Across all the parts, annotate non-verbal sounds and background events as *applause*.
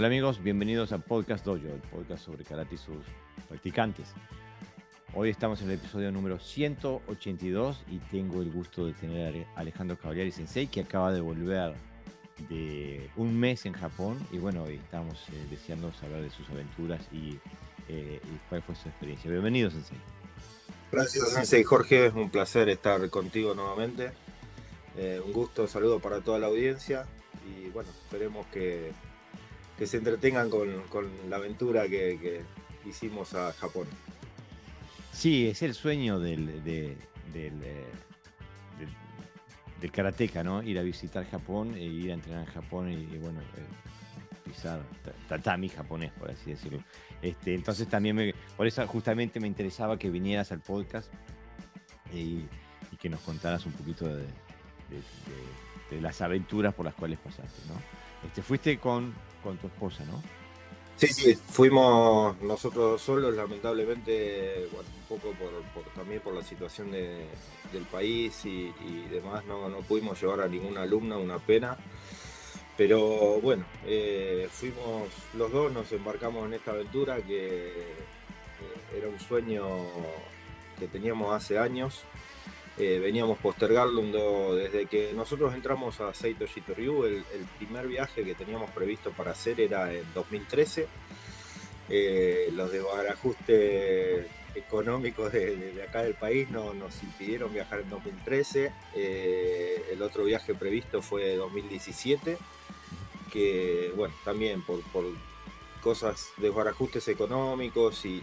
Hola amigos, bienvenidos a Podcast Dojo, el podcast sobre karate y sus practicantes. Hoy estamos en el episodio número 182 y tengo el gusto de tener a Alejandro Cavalieri Sensei que acaba de volver de un mes en Japón y bueno, hoy estamos eh, deseando saber de sus aventuras eh, y, cuál fue su experiencia. Bienvenido Sensei. Gracias Sensei Jorge, es un placer estar contigo nuevamente. Eh, un gusto, un saludo para toda la audiencia y bueno, esperemos que que se entretengan con, la aventura que, hicimos a Japón. Sí, es el sueño del, de, del, eh, karateca, ¿no? Ir a visitar Japón, e ir a entrenar en Japón y, bueno, eh, pisar tatami japonés, por así decirlo. Este, entonces también, por eso justamente me interesaba que vinieras al podcast y, que nos contaras un poquito de, las aventuras por las cuales pasaste, ¿no? Este, fuiste con con tu esposa, ¿no? Sí, sí, fuimos nosotros solos, lamentablemente, un poco también por la situación del país y, demás, no, pudimos llevar a ninguna alumna, una pena. Pero bueno, eh, fuimos los dos, nos embarcamos en esta aventura que eh, era un sueño que teníamos hace años, eh, veníamos postergando desde que nosotros entramos a Seito Shitoryu, el, primer viaje que teníamos previsto para hacer era en 2013. Eh, los desbarajustes económicos de, acá del país nos impidieron viajar en 2013. Eh, el otro viaje previsto fue 2017, que bueno, también por, cosas, desbarajustes económicos y,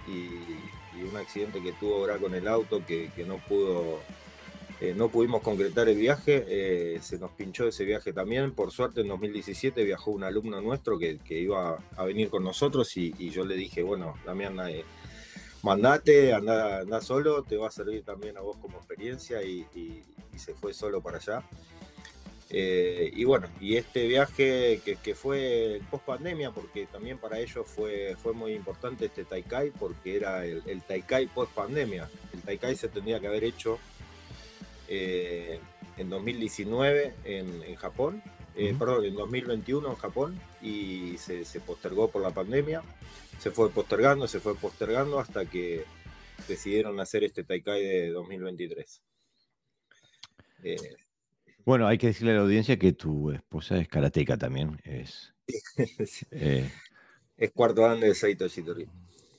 un accidente que tuvo ahora con el auto que no pudo eh, no pudimos concretar el viaje, eh, se nos pinchó ese viaje también. Por suerte, en 2017 viajó un alumno nuestro que, iba a venir con nosotros y, yo le dije, bueno, Damián, eh, mandate, anda, solo, te va a servir también a vos como experiencia y, se fue solo para allá. y bueno, y este viaje que, fue post pandemia, porque también para ellos fue, fue muy importante este Taikai, porque era el, el Taikai post pandemia. El Taikai se tendría que haber hecho eh, en 2019 en, Japón, eh, perdón, en 2021 en Japón y se, postergó por la pandemia. Se fue postergando, se fue postergando hasta que decidieron hacer este Taikai de 2023. Eh, bueno, hay que decirle a la audiencia que tu esposa es karateca también. Es, *laughs* es cuarto dan de Saito Shitori.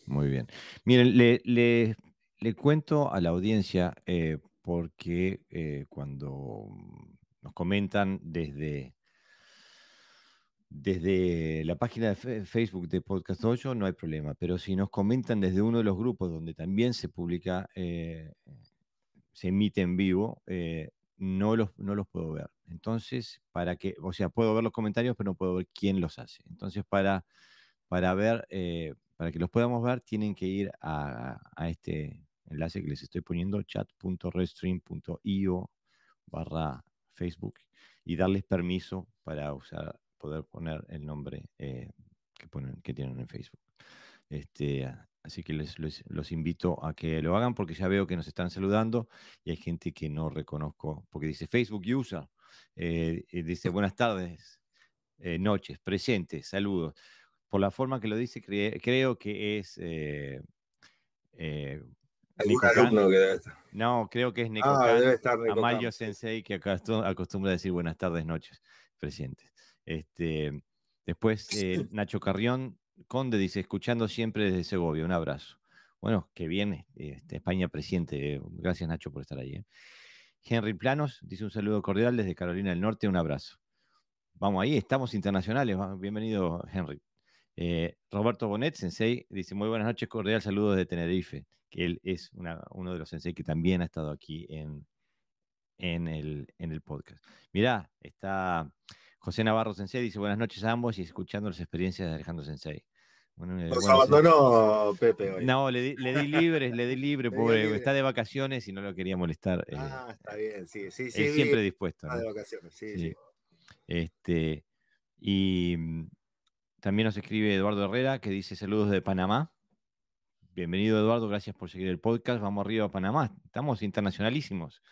Muy bien. Miren, le, cuento a la audiencia, porque eh, cuando mm, nos comentan desde, desde la página de Facebook de Podcast Ocho, no hay problema, pero si nos comentan desde uno de los grupos donde también se publica, eh, se emite en vivo, eh, no, los, no los puedo ver. Entonces, para que, o sea, puedo ver los comentarios, pero no puedo ver quién los hace. Entonces, para, para ver, para que los podamos ver, tienen que ir a, a este enlace que les estoy poniendo, chat.redstream.io barra Facebook, y darles permiso para usar, poder poner el nombre eh, que, tienen en Facebook. Este, así que les, los invito a que lo hagan porque ya veo que nos están saludando y hay gente que no reconozco, porque dice Facebook User, eh, dice buenas tardes, eh, noches, presentes, saludos. Por la forma que lo dice, creo que es... No, creo que es Nico ah, debe estar Sensei, que acostumbra decir buenas tardes, noches, presidente. Este, después, eh, Nacho Carrión, Conde dice, escuchando siempre desde Segovia, un abrazo. Bueno, que bien, este, España presidente. Gracias, Nacho, por estar ahí. Eh. Henry Planos dice un saludo cordial desde Carolina del Norte, un abrazo. Vamos ahí, estamos internacionales. Bienvenido, Henry. Eh, Roberto Bonet, Sensei, dice muy buenas noches, cordial saludos desde Tenerife que él es uno de los sensei que también ha estado aquí en, en, el, podcast. Mirá, está José Navarro Sensei, dice buenas noches a ambos y escuchando las experiencias de Alejandro Sensei. Bueno, abandonó Pepe No, le di, libre, le di libre, *laughs* pobre. Está de vacaciones y no lo quería molestar. Eh, ah, está bien, sí, sí, sí. Es siempre dispuesto. Está de vacaciones, sí, sí. Este, y mm, también nos escribe Eduardo Herrera que dice saludos de Panamá. Bienvenido Eduardo, gracias por seguir el podcast. Vamos arriba a Panamá, estamos internacionalísimos.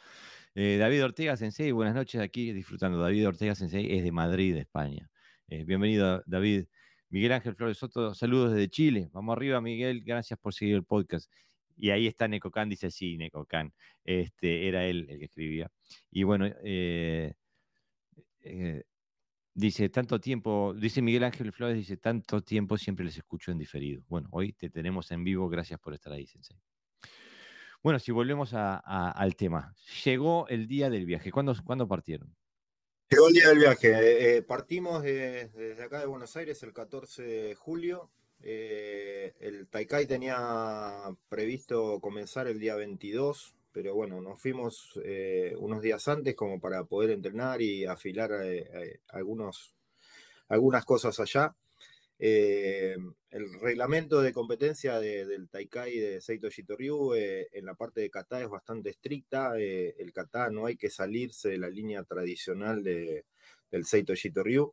Eh, David Ortega Sensei, buenas noches aquí disfrutando. David Ortega Sensei es de Madrid, España. Eh, bienvenido David. Miguel Ángel Flores Soto, saludos desde Chile. Vamos arriba Miguel, gracias por seguir el podcast. Y ahí está Necocan, dice sí, Necocan. Este, era él el que escribía. Y bueno, eh, Dice, tanto tiempo, dice Miguel Ángel Flores, dice, tanto tiempo siempre les escucho en diferido. Bueno, hoy te tenemos en vivo, gracias por estar ahí, Sensei. Bueno, si volvemos al tema, llegó el día del viaje, ¿cuándo, partieron? Llegó el día del viaje, eh, eh, partimos desde acá de Buenos Aires el 14 de julio, eh, el Taikai tenía previsto comenzar el día 22, pero bueno, nos fuimos eh, unos días antes como para poder entrenar y afilar eh, algunos, algunas cosas allá. Eh, el reglamento de competencia del Taikai de Seito Shitoryu en la parte de kata es bastante estricta. el kata no hay que salirse de la línea tradicional del Seito Shitoryu.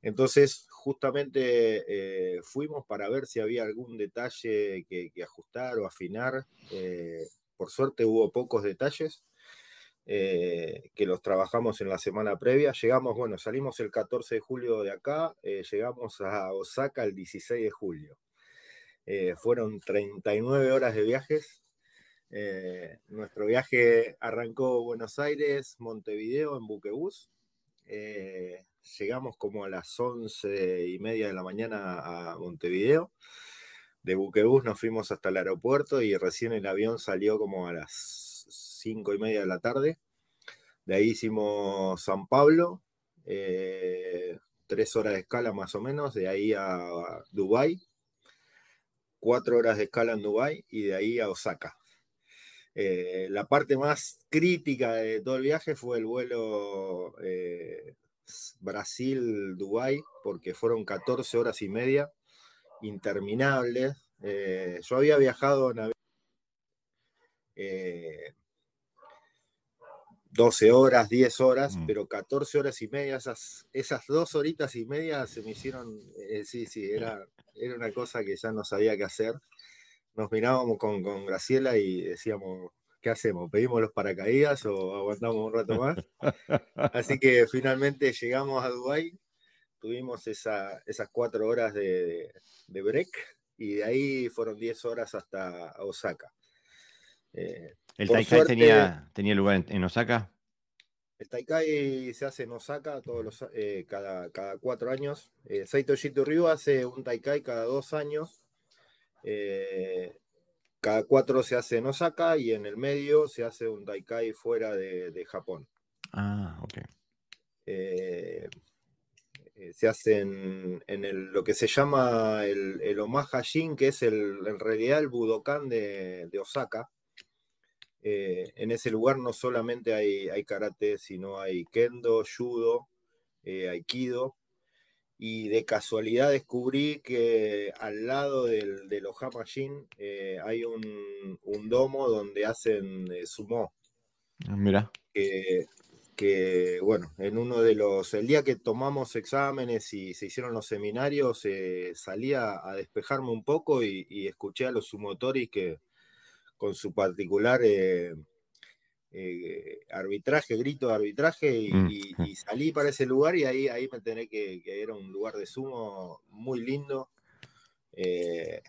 Entonces, justamente fuimos para ver si había algún detalle que, que ajustar o afinar. Por suerte hubo pocos detalles eh, que los trabajamos en la semana previa. Llegamos, bueno, salimos el 14 de julio de acá, eh, llegamos a Osaka el 16 de julio. Eh, fueron 39 horas de viajes. nuestro viaje arrancó Buenos Aires, Montevideo, en buquebús. llegamos como a las 11 y media de la mañana a Montevideo de Buquebús nos fuimos hasta el aeropuerto y recién el avión salió como a las cinco y media de la tarde. De ahí hicimos San Pablo, eh, tres horas de escala más o menos, de ahí a Dubái, cuatro horas de escala en Dubái y de ahí a Osaka. Eh, la parte más crítica de todo el viaje fue el vuelo eh, Brasil-Dubái, porque fueron 14 horas y media interminables. Eh, yo había viajado en 12 eh, horas, 10 horas, mm. pero 14 horas y media, esas, dos horitas y media se me hicieron, eh, sí, sí, era, una cosa que ya no sabía qué hacer. Nos mirábamos con, con Graciela y decíamos, ¿qué hacemos? ¿Pedimos los paracaídas o aguantamos un rato más? *laughs* Así que finalmente llegamos a Dubái tuvimos esa, esas cuatro horas de, break y de ahí fueron diez horas hasta Osaka. Eh, ¿El Taikai tenía, tenía lugar en, Osaka? El Taikai se hace en Osaka todos eh, cada, cuatro años. Eh, Saito Shito Ryu hace un Taikai cada dos años. Eh, cada cuatro se hace en Osaka y en el medio se hace un Taikai fuera de, de Japón. Ah, ok. Eh, se hacen en lo que se llama el, Omaha Jin, que es el, en realidad el Budokan de, Osaka. Eh, en ese lugar no solamente hay, karate, sino hay kendo, judo, eh, aikido. Y de casualidad descubrí que al lado del, del Jin hay un, un, domo donde hacen sumo. Ah, mira que, bueno, en uno de los, el día que tomamos exámenes y se hicieron los seminarios, eh, salí a, despejarme un poco y, escuché a los sumotoris que con su particular eh, eh, arbitraje, grito de arbitraje, mm. y, salí para ese lugar y ahí, ahí me enteré que, era un lugar de sumo muy lindo. Eh,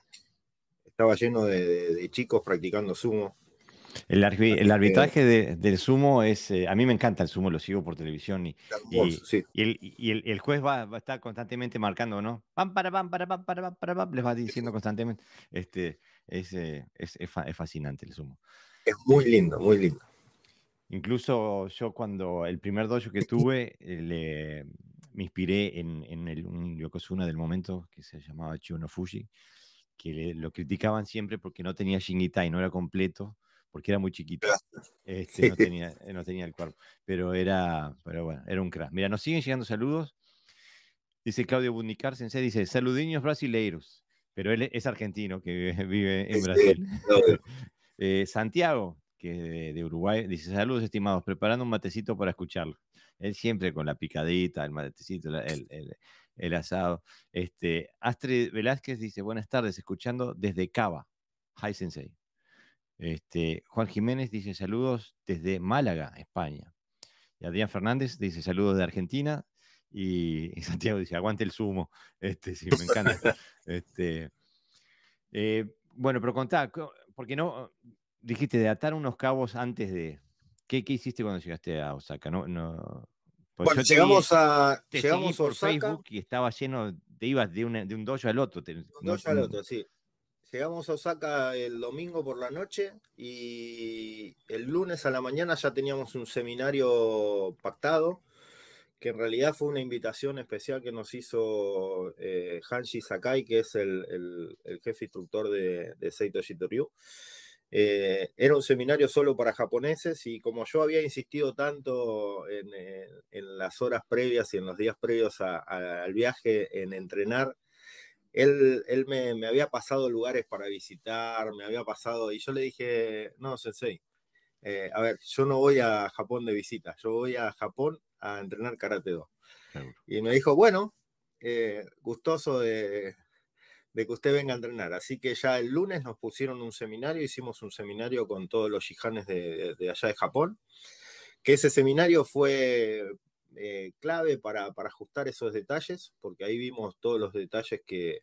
estaba lleno de chicos practicando sumo. El, arbitraje del sumo es, eh, a mí me encanta el sumo, lo sigo por televisión y, y, el, juez va, a estar constantemente marcando, ¿no? Pam, para, pam, para, pam, para, les va diciendo constantemente. Este, es, eh, es, es, fascinante el sumo. Es muy lindo, muy lindo. Incluso yo cuando el primer dojo que tuve, eh, me inspiré en, en un Yokozuna del momento que se llamaba Chuno Fuji, que lo criticaban siempre porque no tenía Shingitai, no era completo porque era muy chiquito. Este, no, *laughs* tenía, no tenía el cuerpo. Pero era, pero bueno, era un crack. Mira, nos siguen llegando saludos. Dice Claudio Bundicar, sensei, dice, saludiños brasileiros. Pero él es argentino que *laughs* vive, en Brasil. *laughs* Eh, Santiago, que es de, Uruguay, dice, saludos estimados, preparando un matecito para escucharlo. Él siempre con la picadita, el matecito, el, asado. Este, Astrid Velázquez dice, buenas tardes, escuchando desde Cava. Hi, Sensei. Este, Juan Jiménez dice saludos desde Málaga, España. Y Adrián Fernández dice saludos de Argentina. Y, Santiago dice, aguante el sumo. Este, me encanta. Este, eh, bueno, pero contá, porque no dijiste de atar unos cabos antes de. ¿Qué, hiciste cuando llegaste a Osaka? No, pues bueno, llegamos a llegamos por Facebook y estaba lleno, te ibas de, de un dojo al otro. un dojo al otro, sí. Llegamos a Osaka el domingo por la noche y el lunes a la mañana ya teníamos un seminario pactado, que en realidad fue una invitación especial que nos hizo eh, Sakai, que es el, el, jefe instructor de, Seito Shitoryu. Eh, era un seminario solo para japoneses y como yo había insistido tanto en, eh, en las horas previas y en los días previos al viaje en entrenar, él, me, había pasado lugares para visitar, me había pasado, y yo le dije, no, sensei, eh, a ver, yo no voy a Japón de visita, yo voy a Japón a entrenar karate 2. Y me dijo, bueno, eh, gustoso de, que usted venga a entrenar. Así que ya el lunes nos pusieron un seminario, hicimos un seminario con todos los shihanes de, de allá de Japón, que ese seminario fue eh, clave para, ajustar esos detalles, porque ahí vimos todos los detalles que,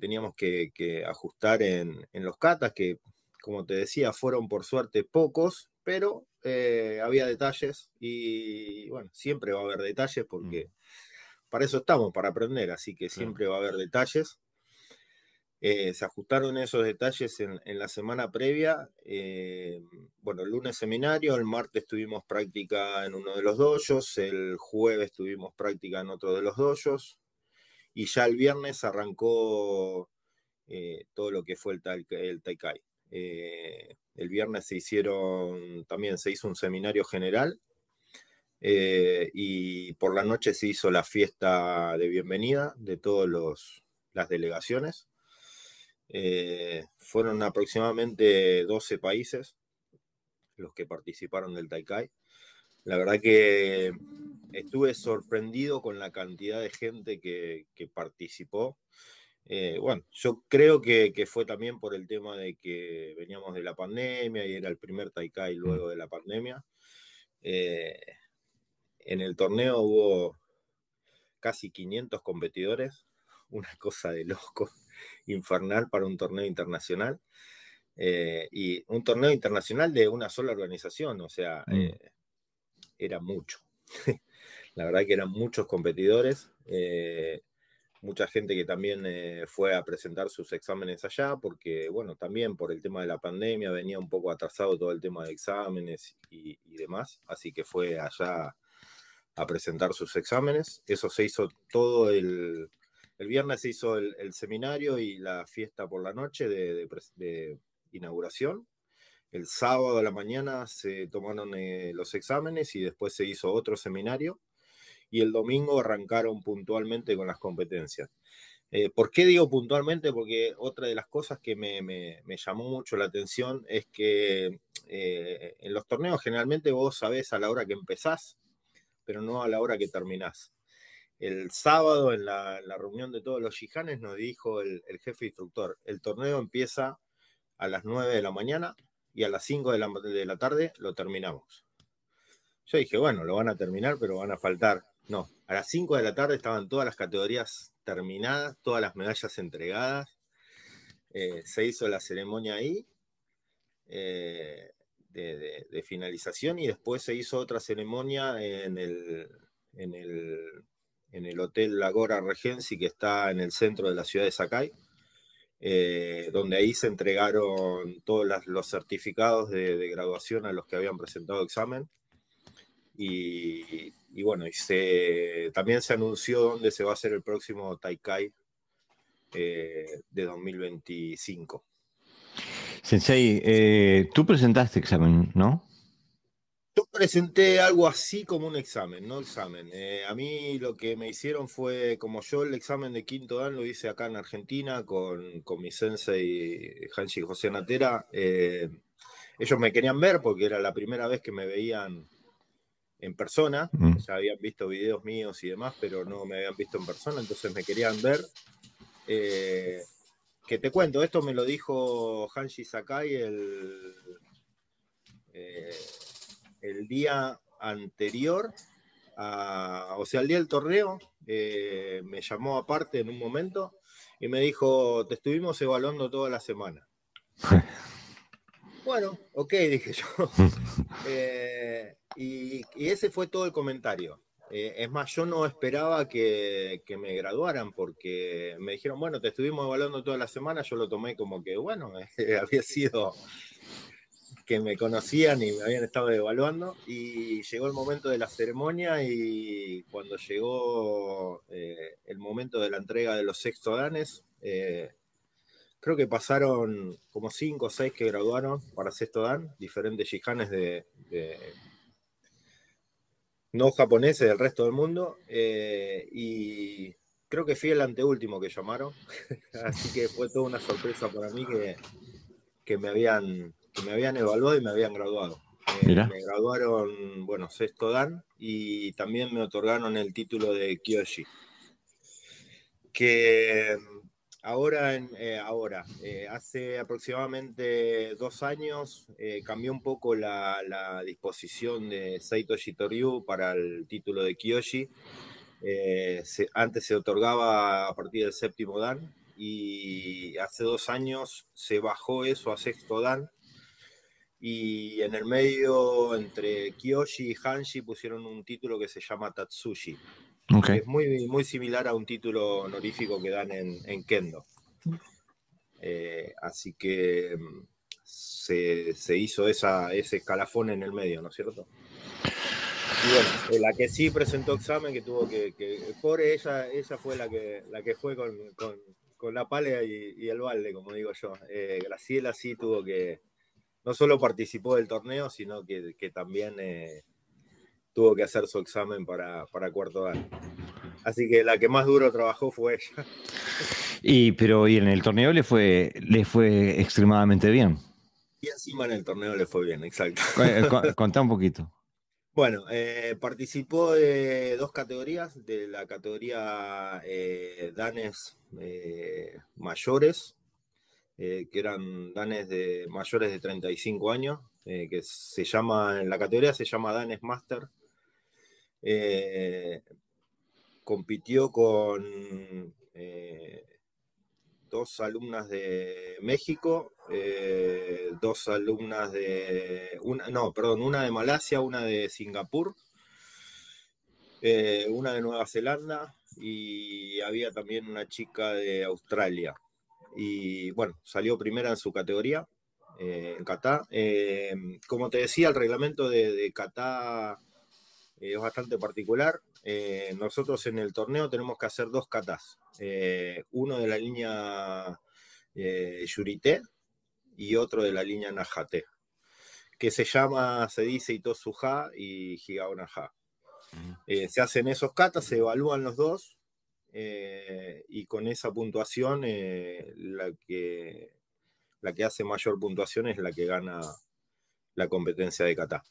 teníamos que, ajustar en, los catas, que como te decía, fueron por suerte pocos, pero eh, había detalles y bueno, siempre va a haber detalles porque mm. para eso estamos, para aprender, así que siempre va a haber detalles. Eh, se ajustaron esos detalles en, la semana previa. Eh, bueno, el lunes seminario, el martes tuvimos práctica en uno de los doyos, el jueves tuvimos práctica en otro de los doyos, y ya el viernes arrancó eh, todo lo que fue el, el Taikai. el viernes se hicieron, también se hizo un seminario general. y por la noche se hizo la fiesta de bienvenida de todas las delegaciones. Eh, fueron aproximadamente 12 países los que participaron del Taikai. La verdad que estuve sorprendido con la cantidad de gente que, participó. Eh, bueno, yo creo que, fue también por el tema de que veníamos de la pandemia y era el primer Taikai luego de la pandemia. Eh, en el torneo hubo casi 500 competidores, una cosa de loco infernal para un torneo internacional. Eh, y un torneo internacional de una sola organización, o sea, mm. eh, era mucho. *laughs* la verdad que eran muchos competidores, eh, mucha gente que también fue a presentar sus exámenes allá, porque, bueno, también por el tema de la pandemia venía un poco atrasado todo el tema de exámenes y demás, así que fue allá a presentar sus exámenes. Eso se hizo todo el, el viernes se hizo el, seminario y la fiesta por la noche de, inauguración. El sábado a la mañana se tomaron eh, los exámenes y después se hizo otro seminario. Y el domingo arrancaron puntualmente con las competencias. Eh, ¿Por qué digo puntualmente? Porque otra de las cosas que me, llamó mucho la atención es que eh, en los torneos generalmente vos sabés a la hora que empezás, pero no a la hora que terminás el sábado en la, reunión de todos los yihanes nos dijo el, jefe instructor, el torneo empieza a las 9 de la mañana y a las 5 de la, tarde lo terminamos. Yo dije, bueno, lo van a terminar, pero van a faltar. No, a las 5 de la tarde estaban todas las categorías terminadas, todas las medallas entregadas. Eh, se hizo la ceremonia ahí eh, de, finalización y después se hizo otra ceremonia en el en el Hotel Lagora Regency, que está en el centro de la ciudad de Sakai, eh, donde ahí se entregaron todos los certificados de, graduación a los que habían presentado examen. Y, bueno, también se anunció dónde se va a hacer el próximo Taikai eh, de 2025. Sensei, eh, tú presentaste examen, ¿no? Yo presenté algo así como un examen, no examen. Eh, a mí lo que me hicieron fue, como yo el examen de quinto dan lo hice acá en Argentina con, con mi sensei Hanshi José Natera, eh, ellos me querían ver porque era la primera vez que me veían en persona. Mm. Ya habían visto videos míos y demás, pero no me habían visto en persona, entonces me querían ver. Eh, que te cuento, esto me lo dijo Hanshi Sakai, el el día anterior, o sea, el día del torneo, eh, me llamó aparte en un momento y me dijo, te estuvimos evaluando toda la semana. *laughs* bueno, ok, dije yo. *laughs* Eh, y, ese fue todo el comentario. Eh, es más, yo no esperaba que, que, me graduaran porque me dijeron, bueno, te estuvimos evaluando toda la semana, yo lo tomé como que, bueno, *laughs* había sido que me conocían y me habían estado evaluando. Y llegó el momento de la ceremonia y cuando llegó eh, el momento de la entrega de los sexto danes, eh, creo que pasaron como cinco o seis que graduaron para sexto dan, diferentes yihanes de, no japoneses del resto del mundo. Eh, y creo que fui el anteúltimo que llamaron. *laughs* Así que fue toda una sorpresa para mí que, que me habían que me habían evaluado y me habían graduado. Me, graduaron, bueno, sexto Dan y también me otorgaron el título de Kyoshi. Que ahora, eh, ahora eh, hace aproximadamente dos años eh, cambió un poco la, disposición de Saito Shitoryu para el título de Kyoshi. antes se otorgaba a partir del séptimo Dan y hace dos años se bajó eso a sexto Dan y en el medio, entre Kiyoshi y Hanshi, pusieron un título que se llama Tatsushi. es muy, muy similar a un título honorífico que dan en, en Kendo. Eh, así que mm, se, se hizo esa, ese escalafón en el medio, ¿no es cierto? Y bueno, eh, la que sí presentó examen, que tuvo que. que ella, ella fue la que, la que fue con, con, con la pala y, el balde, como digo yo. Eh, Graciela sí tuvo que no solo participó del torneo, sino que, también eh, tuvo que hacer su examen para, cuarto año. Así que la que más duro trabajó fue ella. Y pero y en el torneo le fue, le fue extremadamente bien. Y encima en el torneo le fue bien, exacto. Eh, contá un poquito. *laughs* Bueno, eh, participó de dos categorías, de la categoría danes mayores eh, que eran danes de mayores de 35 años, eh, que se llama, en la categoría se llama Danes Master. Eh, compitió con dos alumnas de México, dos alumnas de, una, no, perdón, una de Malasia, una de Singapur, una de Nueva Zelanda y había también una chica de Australia y bueno, salió primera en su categoría, eh, en Catá. Eh, como te decía, el reglamento de, de eh, es bastante particular. nosotros en el torneo tenemos que hacer dos catas uno de la línea Yurité y otro de la línea Najate, que se llama, se dice Itosuja y Ja. se hacen esos catas, se evalúan los dos eh, y con esa puntuación eh, la, que, la que hace mayor puntuación es la que gana la competencia de Catá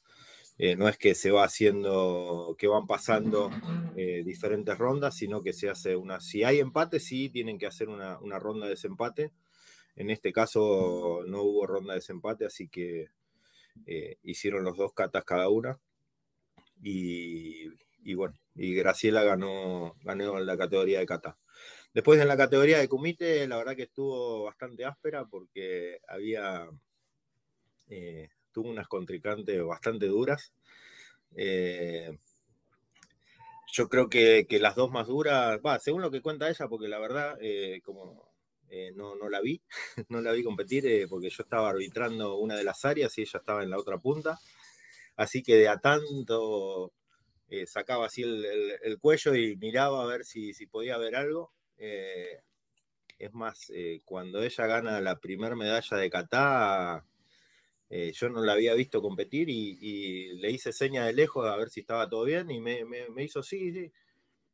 eh, no es que se va haciendo, que van pasando diferentes rondas, sino que se hace una, si hay empate, sí tienen que hacer una, una ronda de desempate. En este caso no hubo ronda de desempate, así que hicieron los dos catas cada una. Y, y bueno, y Graciela ganó, ganó la categoría de kata. Después en la categoría de kumite, la verdad que estuvo bastante áspera porque había, eh, tuvo unas contricantes bastante duras. Eh, yo creo que, las dos más duras, va, según lo que cuenta ella, porque la verdad, eh, como no, la vi, *laughs* no la vi competir, porque yo estaba arbitrando una de las áreas y ella estaba en la otra punta. Así que de a tanto eh, sacaba así el, cuello y miraba a ver si, si podía ver algo. Eh, es más, eh, cuando ella gana la primer medalla de Catá, yo no la había visto competir y, le hice seña de lejos a ver si estaba todo bien y me, hizo sí,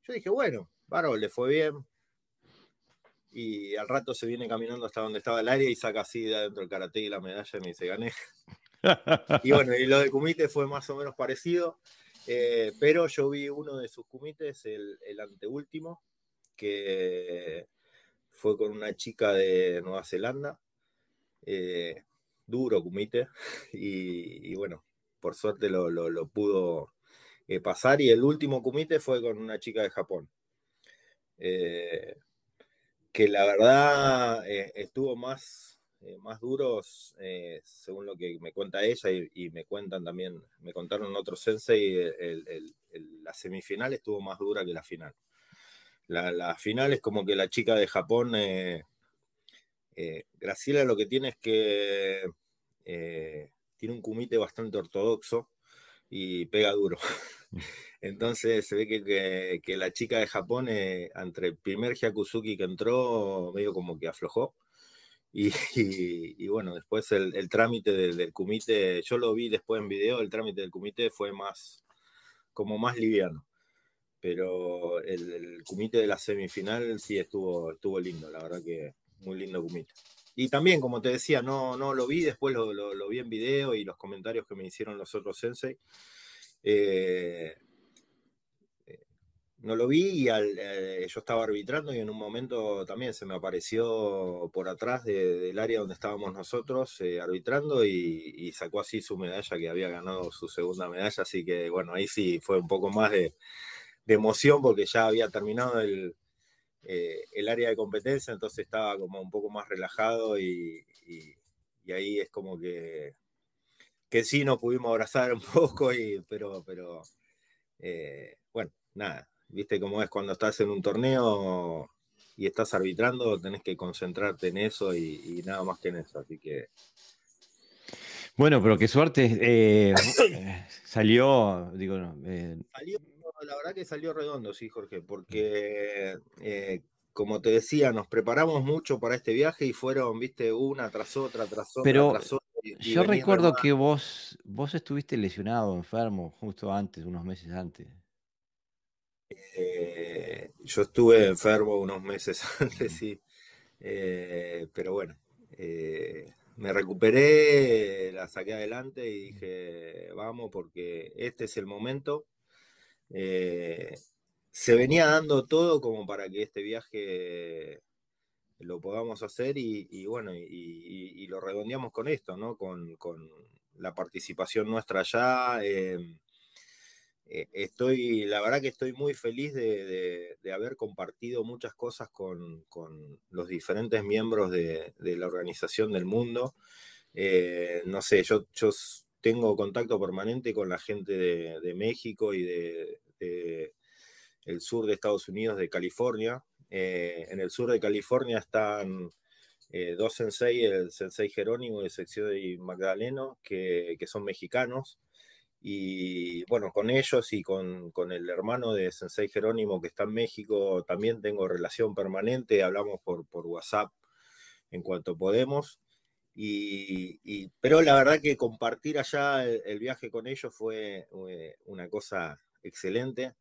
Yo dije, bueno, Varo, le fue bien. Y al rato se viene caminando hasta donde estaba el área y saca así de adentro el karate y la medalla y me dice, gané. *laughs* y bueno, y lo de Kumite fue más o menos parecido. Eh, pero yo vi uno de sus comités el, anteúltimo, que fue con una chica de Nueva Zelanda. Eh, duro comité *laughs* Y, bueno, por suerte lo, pudo eh, pasar. Y el último comité fue con una chica de Japón. que la verdad estuvo más eh, más duros, eh, según lo que me cuenta ella y, me cuentan también, me contaron otros sensei, eh, la semifinal estuvo más dura que la final. La, final es como que la chica de Japón, eh, Graciela lo que tiene es que tiene un kumite bastante ortodoxo y pega duro. Mm. *laughs* Entonces se ve que, que la chica de Japón, entre el primer Hyakuzuki que entró, medio como que aflojó *laughs* Y, bueno, después el, trámite del, comité, yo lo vi después en video, el trámite del comité fue más, como más liviano. Pero el, comité de la semifinal sí estuvo, estuvo lindo, la verdad que muy lindo comité. Y también, como te decía, no, no lo vi, después lo, vi en video y los comentarios que me hicieron los otros sensei. Eh, no lo vi y eh, yo estaba arbitrando y en un momento también se me apareció por atrás del área donde estábamos nosotros eh, arbitrando y, sacó así su medalla que había ganado su segunda medalla, así que bueno, ahí sí fue un poco más de, emoción porque ya había terminado el, eh, el, área de competencia, entonces estaba como un poco más relajado y, y ahí es como que, que sí nos pudimos abrazar un *laughs* poco, y, pero, pero bueno, nada Viste cómo es cuando estás en un torneo y estás arbitrando, tenés que concentrarte en eso y, nada más que en eso. Así que. Bueno, pero qué suerte. Eh, *coughs* salió, digo, eh, salió, la verdad que salió redondo, sí, Jorge, porque eh, como te decía, nos preparamos mucho para este viaje y fueron, viste, una tras otra, tras otra, tras otra. yo recuerdo que vos, vos estuviste lesionado, enfermo, justo antes, unos meses antes. Eh, yo estuve enfermo unos meses *laughs* antes, sí. Eh, pero bueno, eh, me recuperé, la saqué adelante y dije, vamos, porque este es el momento. se venía dando todo como para que este viaje lo podamos hacer y, bueno, y, lo redondeamos con esto, ¿no? Con, la participación nuestra allá. Em, eh, estoy, la verdad que estoy muy feliz de, haber compartido muchas cosas con, los diferentes miembros de, la organización del mundo. Eh, no sé, yo, tengo contacto permanente con la gente de, México y de, el sur de Estados Unidos, de California. Eh, en el sur de California están dos sensei, el sensei Jerónimo y el sensei Magdaleno, que son mexicanos. Y bueno, con ellos y con, con, el hermano de Sensei Jerónimo que está en México, también tengo relación permanente, hablamos por, por WhatsApp en cuanto podemos. Y, pero la verdad que compartir allá el, viaje con ellos fue una cosa excelente.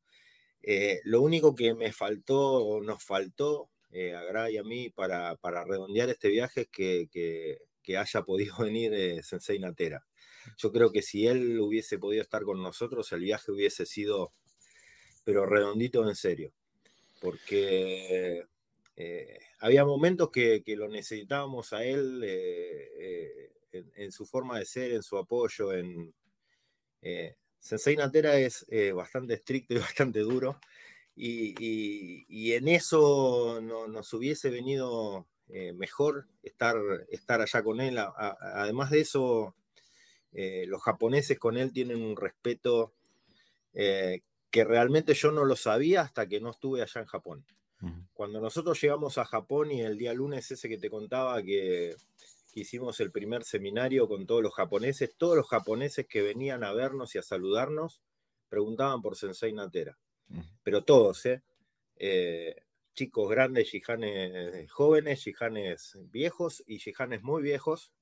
Eh, lo único que me faltó o nos faltó eh, a Gra y a mí para, para redondear este viaje es que, que, que haya podido *laughs* venir eh, Sensei Natera. Yo creo que si él hubiese podido estar con nosotros, el viaje hubiese sido, pero redondito en serio, porque eh, había momentos que, lo necesitábamos a él eh, eh, en, su forma de ser, en su apoyo, en... Sensei Natera es bastante estricto y *laughs* bastante duro, y, en eso no, nos hubiese venido mejor estar, estar allá con él. además de eso, eh, los japoneses con él tienen un respeto eh, que realmente yo no lo sabía hasta que no estuve allá en Japón. Cuando nosotros llegamos a Japón y el día lunes ese que te contaba que, hicimos el primer seminario con todos los japoneses, todos los japoneses que venían a vernos y a saludarnos preguntaban por Sensei Natera. Pero todos, ¿eh? chicos grandes, shihanes jóvenes, shihanes viejos y shihanes muy viejos.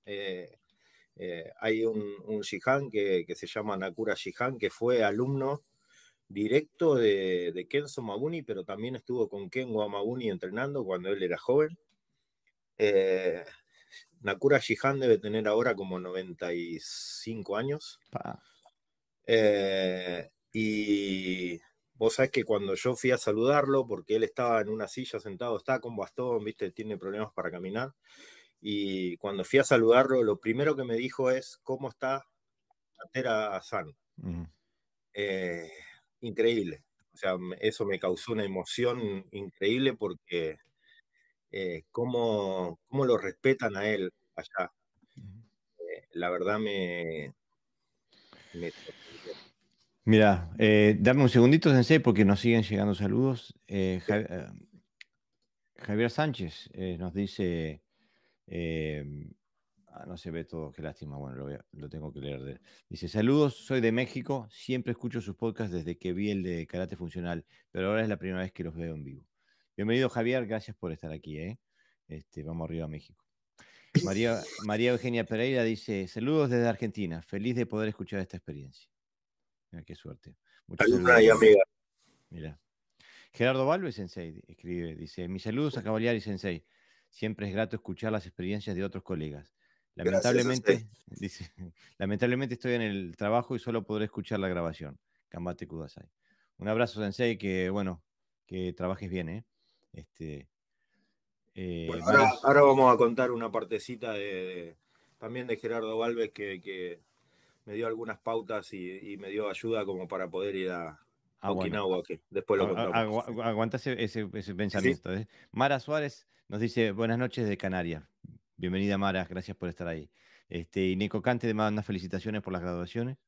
Eh, hay un, un Shihan que, se llama Nakura Shihan, que fue alumno directo de, Kenzo Mabuni, pero también estuvo con Ken Mabuni entrenando cuando él era joven. Eh, Nakura Shihan debe tener ahora como 95 años. Eh, y vos sabés que cuando yo fui a saludarlo, porque él estaba en una silla sentado, estaba con bastón, viste, tiene problemas para caminar y cuando fui a saludarlo, lo primero que me dijo es, ¿cómo está Atera San? Eh, increíble. O sea, eso me causó una emoción increíble porque eh, cómo, lo respetan a él allá. Eh, la verdad me... me... Mira, dame un segundito, Sensei, porque nos siguen llegando saludos. Javier Sánchez nos dice, Em, ah, no se ve todo, qué lástima. Bueno, lo, tengo que leer. dice: Saludos, soy de México. Siempre escucho sus podcasts desde que vi el de Karate Funcional, pero ahora es la primera vez que los veo en vivo. Bienvenido, Javier. Gracias por estar aquí. ¿eh? Este, vamos arriba a México. María, María Eugenia Pereira dice: Saludos desde Argentina. Feliz de poder escuchar esta experiencia. Mira, qué suerte. Muchas gracias, amiga. Mira. Gerardo Valve Sensei escribe, dice, mis saludos a y Sensei. Siempre es grato escuchar las experiencias de otros colegas. Lamentablemente, *laughs* dice, lamentablemente estoy en el trabajo y solo podré escuchar la grabación. Kudasai. Un abrazo, Sensei, que bueno, que trabajes bien, ¿eh? Este, eh, ahora, vamos a contar una partecita de, también de Gerardo Valves que, me dio algunas pautas y, y, me dio ayuda como para poder ir a, Ah, Okinawa, Después lo contamos. ese, pensamiento. ¿eh? Mara Suárez nos dice buenas noches de Canarias. Bienvenida, Mara. Gracias por estar ahí. Este, y Nico Cante te manda felicitaciones por las graduaciones.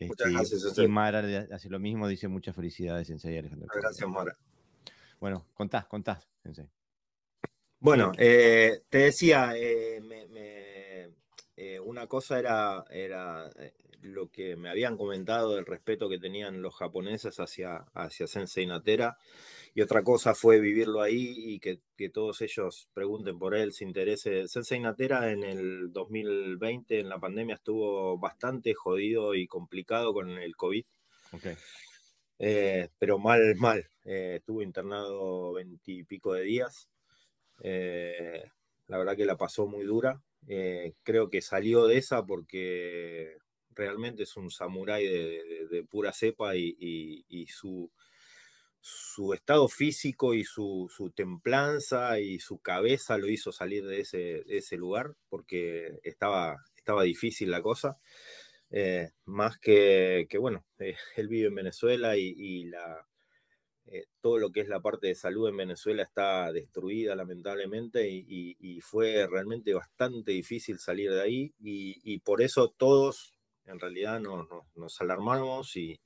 muchas este, gracias. Y Mara hace lo mismo, dice muchas felicidades, Sensei Alejandro. Gracias, Mara. Bueno, contás, contás, Bueno, eh, te decía, eh, una cosa era, era lo que me habían comentado del respeto que tenían los japoneses hacia, hacia Sensei Natera. Y otra cosa fue vivirlo ahí y que, todos ellos pregunten por él, se interese. Sensei Natera en el 2020, en la pandemia, estuvo bastante jodido y complicado con el COVID. Eh, pero mal, mal. Eh, estuvo internado veintipico de días. Eh, la verdad que la pasó muy dura. creo que salió de esa porque realmente es un samurái de, pura cepa y, su, estado físico y su, templanza y su cabeza lo hizo salir de ese, lugar porque estaba, estaba, difícil la cosa. Eh, más que, bueno, *laughs* eh, él vive en Venezuela y, la, eh, todo lo que es la parte de salud en Venezuela está destruida lamentablemente y, fue realmente bastante difícil salir de ahí y, por eso todos en realidad nos alarmamos y,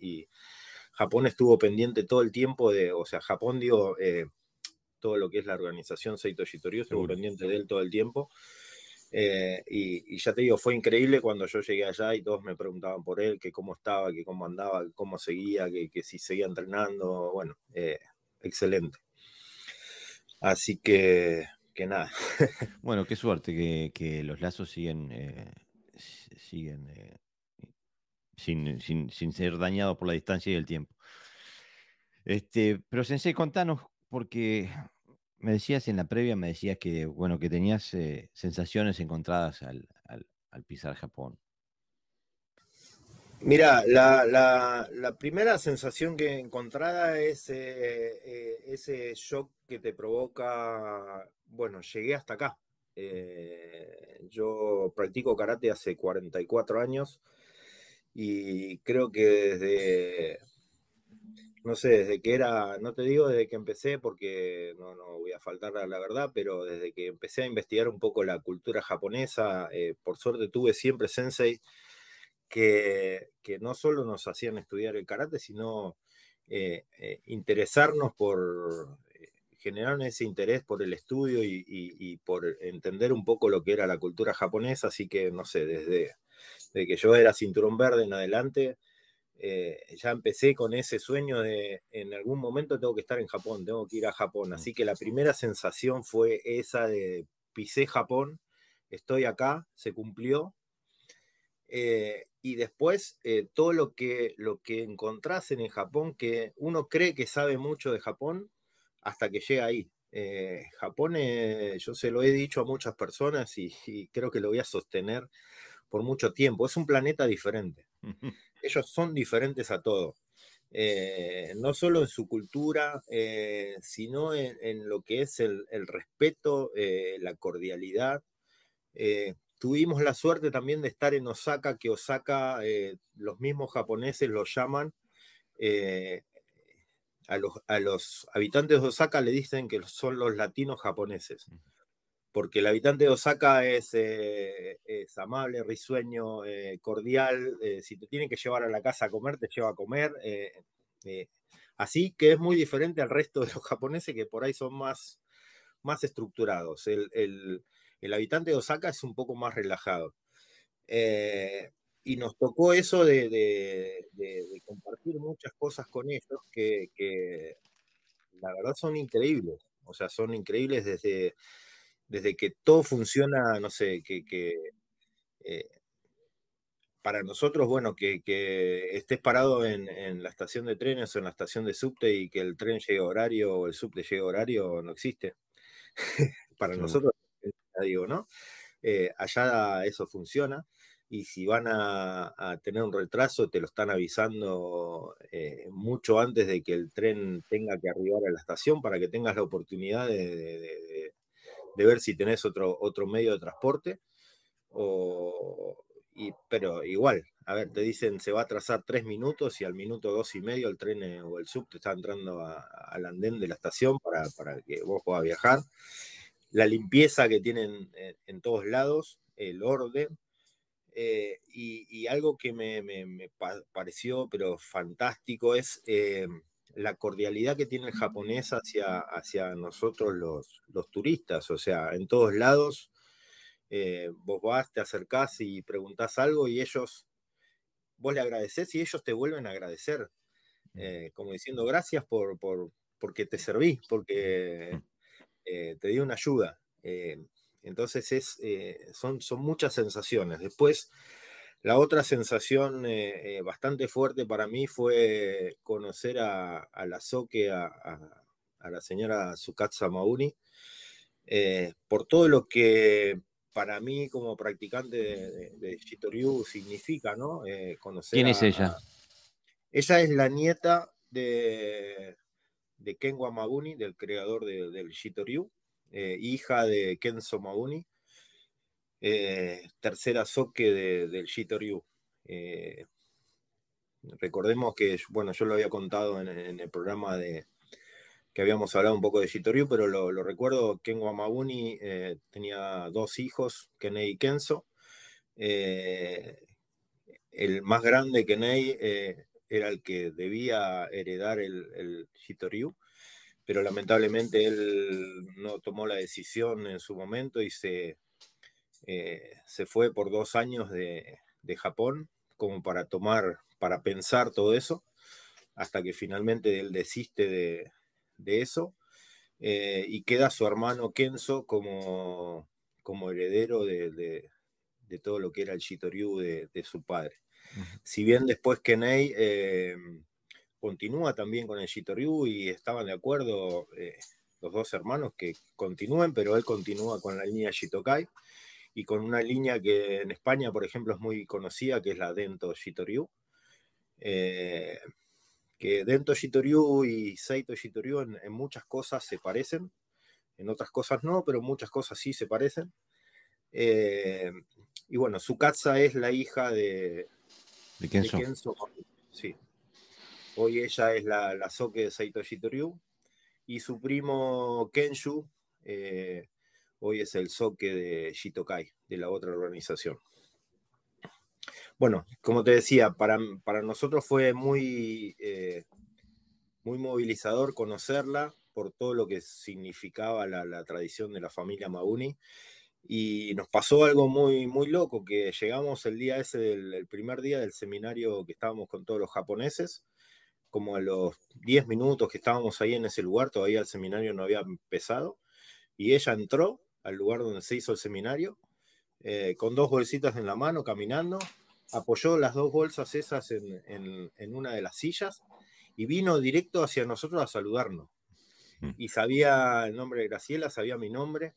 Japón estuvo pendiente todo el tiempo de, o sea, Japón dio eh, todo lo que es la organización Seito Shitorio, estuvo pendiente de él todo el tiempo. Eh, y, ya te digo, fue increíble cuando yo llegué allá y todos me preguntaban por él, que cómo estaba, que cómo andaba, cómo seguía, que, si seguía entrenando. Bueno, eh, excelente. Así que, que nada. *laughs* bueno, qué suerte que, los lazos siguen, siguen sin, ser dañado por la distancia y el tiempo. Este, pero Sensei, contanos, porque me decías en la previa, me decías que, bueno, que tenías eh, sensaciones encontradas al, pisar Japón. Mira, la, primera sensación que encontrada es eh, eh, ese shock que te provoca, bueno, llegué hasta acá. yo practico karate hace 44 años y creo que desde, no sé, desde que era, no te digo desde que empecé, porque no, voy a faltar a la verdad, pero desde que empecé a investigar un poco la cultura japonesa, eh, por suerte tuve siempre sensei que, no solo nos hacían estudiar el karate, sino eh, eh, interesarnos por generar ese interés por el estudio y por entender un poco lo que era la cultura japonesa, así que no sé, desde, de que yo era cinturón verde en adelante, eh, ya empecé con ese sueño de en algún momento tengo que estar en Japón, tengo que ir a Japón. Así que la primera sensación fue esa de pisé Japón, estoy acá, se cumplió. Eh, y después eh, todo lo que, lo que encontrasen en Japón, que uno cree que sabe mucho de Japón hasta que llega ahí. Japón, yo se lo he dicho a muchas personas y creo que lo voy a sostener por mucho tiempo. Es un planeta diferente. *laughs* Ellos son diferentes a todos, eh, no solo en su cultura, eh, sino en, lo que es el, respeto, eh, la cordialidad. tuvimos la suerte también de estar en Osaka, que Osaka los mismos japoneses lo llaman. A los, a, los, habitantes de Osaka le dicen que son los latinos japoneses porque el habitante de Osaka es, eh, amable, risueño, eh, cordial, eh, si te tienen que llevar a la casa a comer, te lleva a comer. así que es muy diferente al resto de los japoneses que por ahí son más, más estructurados. El, habitante de Osaka es un poco más relajado. y nos tocó eso de, compartir muchas cosas con ellos que la verdad son increíbles. O sea, son increíbles desde desde que todo funciona, no sé, que, eh, para nosotros, bueno, que, estés parado en, la estación de trenes o en la estación de subte y que el tren llegue a horario o el subte llegue a horario, no existe. *laughs* para nosotros, nosotros, eh, digo, ¿no? Eh, allá eso funciona y si van a, tener un retraso te lo están avisando mucho antes de que el tren tenga que arribar a la estación para que tengas la oportunidad de, de ver si tenés otro, otro medio de transporte. pero igual, a ver, te dicen se va a trazar tres minutos y al minuto dos y medio el tren eh, o el sub te está entrando al andén de la estación para, que vos puedas viajar. La limpieza que tienen eh, en, todos lados, el orden. Eh, y, algo que me, pareció, pero fantástico, es la cordialidad que tiene el japonés hacia, hacia nosotros los, turistas. O sea, en todos lados eh, vos vas, te acercás y preguntás algo y ellos, vos le agradeces y ellos te vuelven a agradecer. Eh, como diciendo gracias por, porque te serví, porque eh, te di una ayuda. entonces es, son, son muchas sensaciones. Después la otra sensación eh, eh, bastante fuerte para mí fue conocer a, la Soque, a, la señora Sukatsa Mauni, eh, por todo lo que para mí como practicante de, de, significa, ¿no? conocer ¿Quién es ella? ella es la nieta de, Kenwa Mauni, del creador del Shitoryu, hija de Kenzo Mauni eh, tercera soque del Jitoryu. Eh, recordemos que, bueno, yo lo había contado en, el programa de que habíamos hablado un poco de Jitoryu, pero lo, recuerdo, Ken Wamaguni eh, tenía dos hijos, Kenei y Kenzo. Eh, el más grande, Kenei, era el que debía heredar el, el pero lamentablemente él no tomó la decisión en su momento y se, eh, se fue por dos años de, Japón como para tomar, para pensar todo eso, hasta que finalmente él desiste de, eso eh, y queda su hermano Kenzo como, como heredero de, todo lo que era el Shitoryu de, su padre. Si bien después Kenei eh, continúa también con el Shitoryu y estaban de acuerdo los dos hermanos que continúen, pero él continúa con la línea Shitokai y con una línea que en España, por ejemplo, es muy conocida, que es la Dento Shitoriu. Eh, que Dento Shitoriu y Saito Shitoriu en, muchas cosas se parecen, en otras cosas no, pero muchas cosas sí se parecen. Eh, y bueno, su casa es la hija de, Kenzo? Sí. Hoy ella es la, la Soke de Saito Shitoriu. Y su primo Kenshu, eh, Hoy es el soque de Shitokai, de la otra organización. Bueno, como te decía, para, para nosotros fue muy, eh, muy movilizador conocerla por todo lo que significaba la, tradición de la familia Mauni. Y nos pasó algo muy, muy loco, que llegamos el día ese, del, el primer día del seminario que estábamos con todos los japoneses, como a los 10 minutos que estábamos ahí en ese lugar, todavía el seminario no había empezado, y ella entró al lugar donde se hizo el seminario, eh, con dos bolsitas en la mano, caminando, apoyó las dos bolsas esas en, una de las sillas y vino directo hacia nosotros a saludarnos. Mm. Y sabía el nombre de Graciela, sabía mi nombre,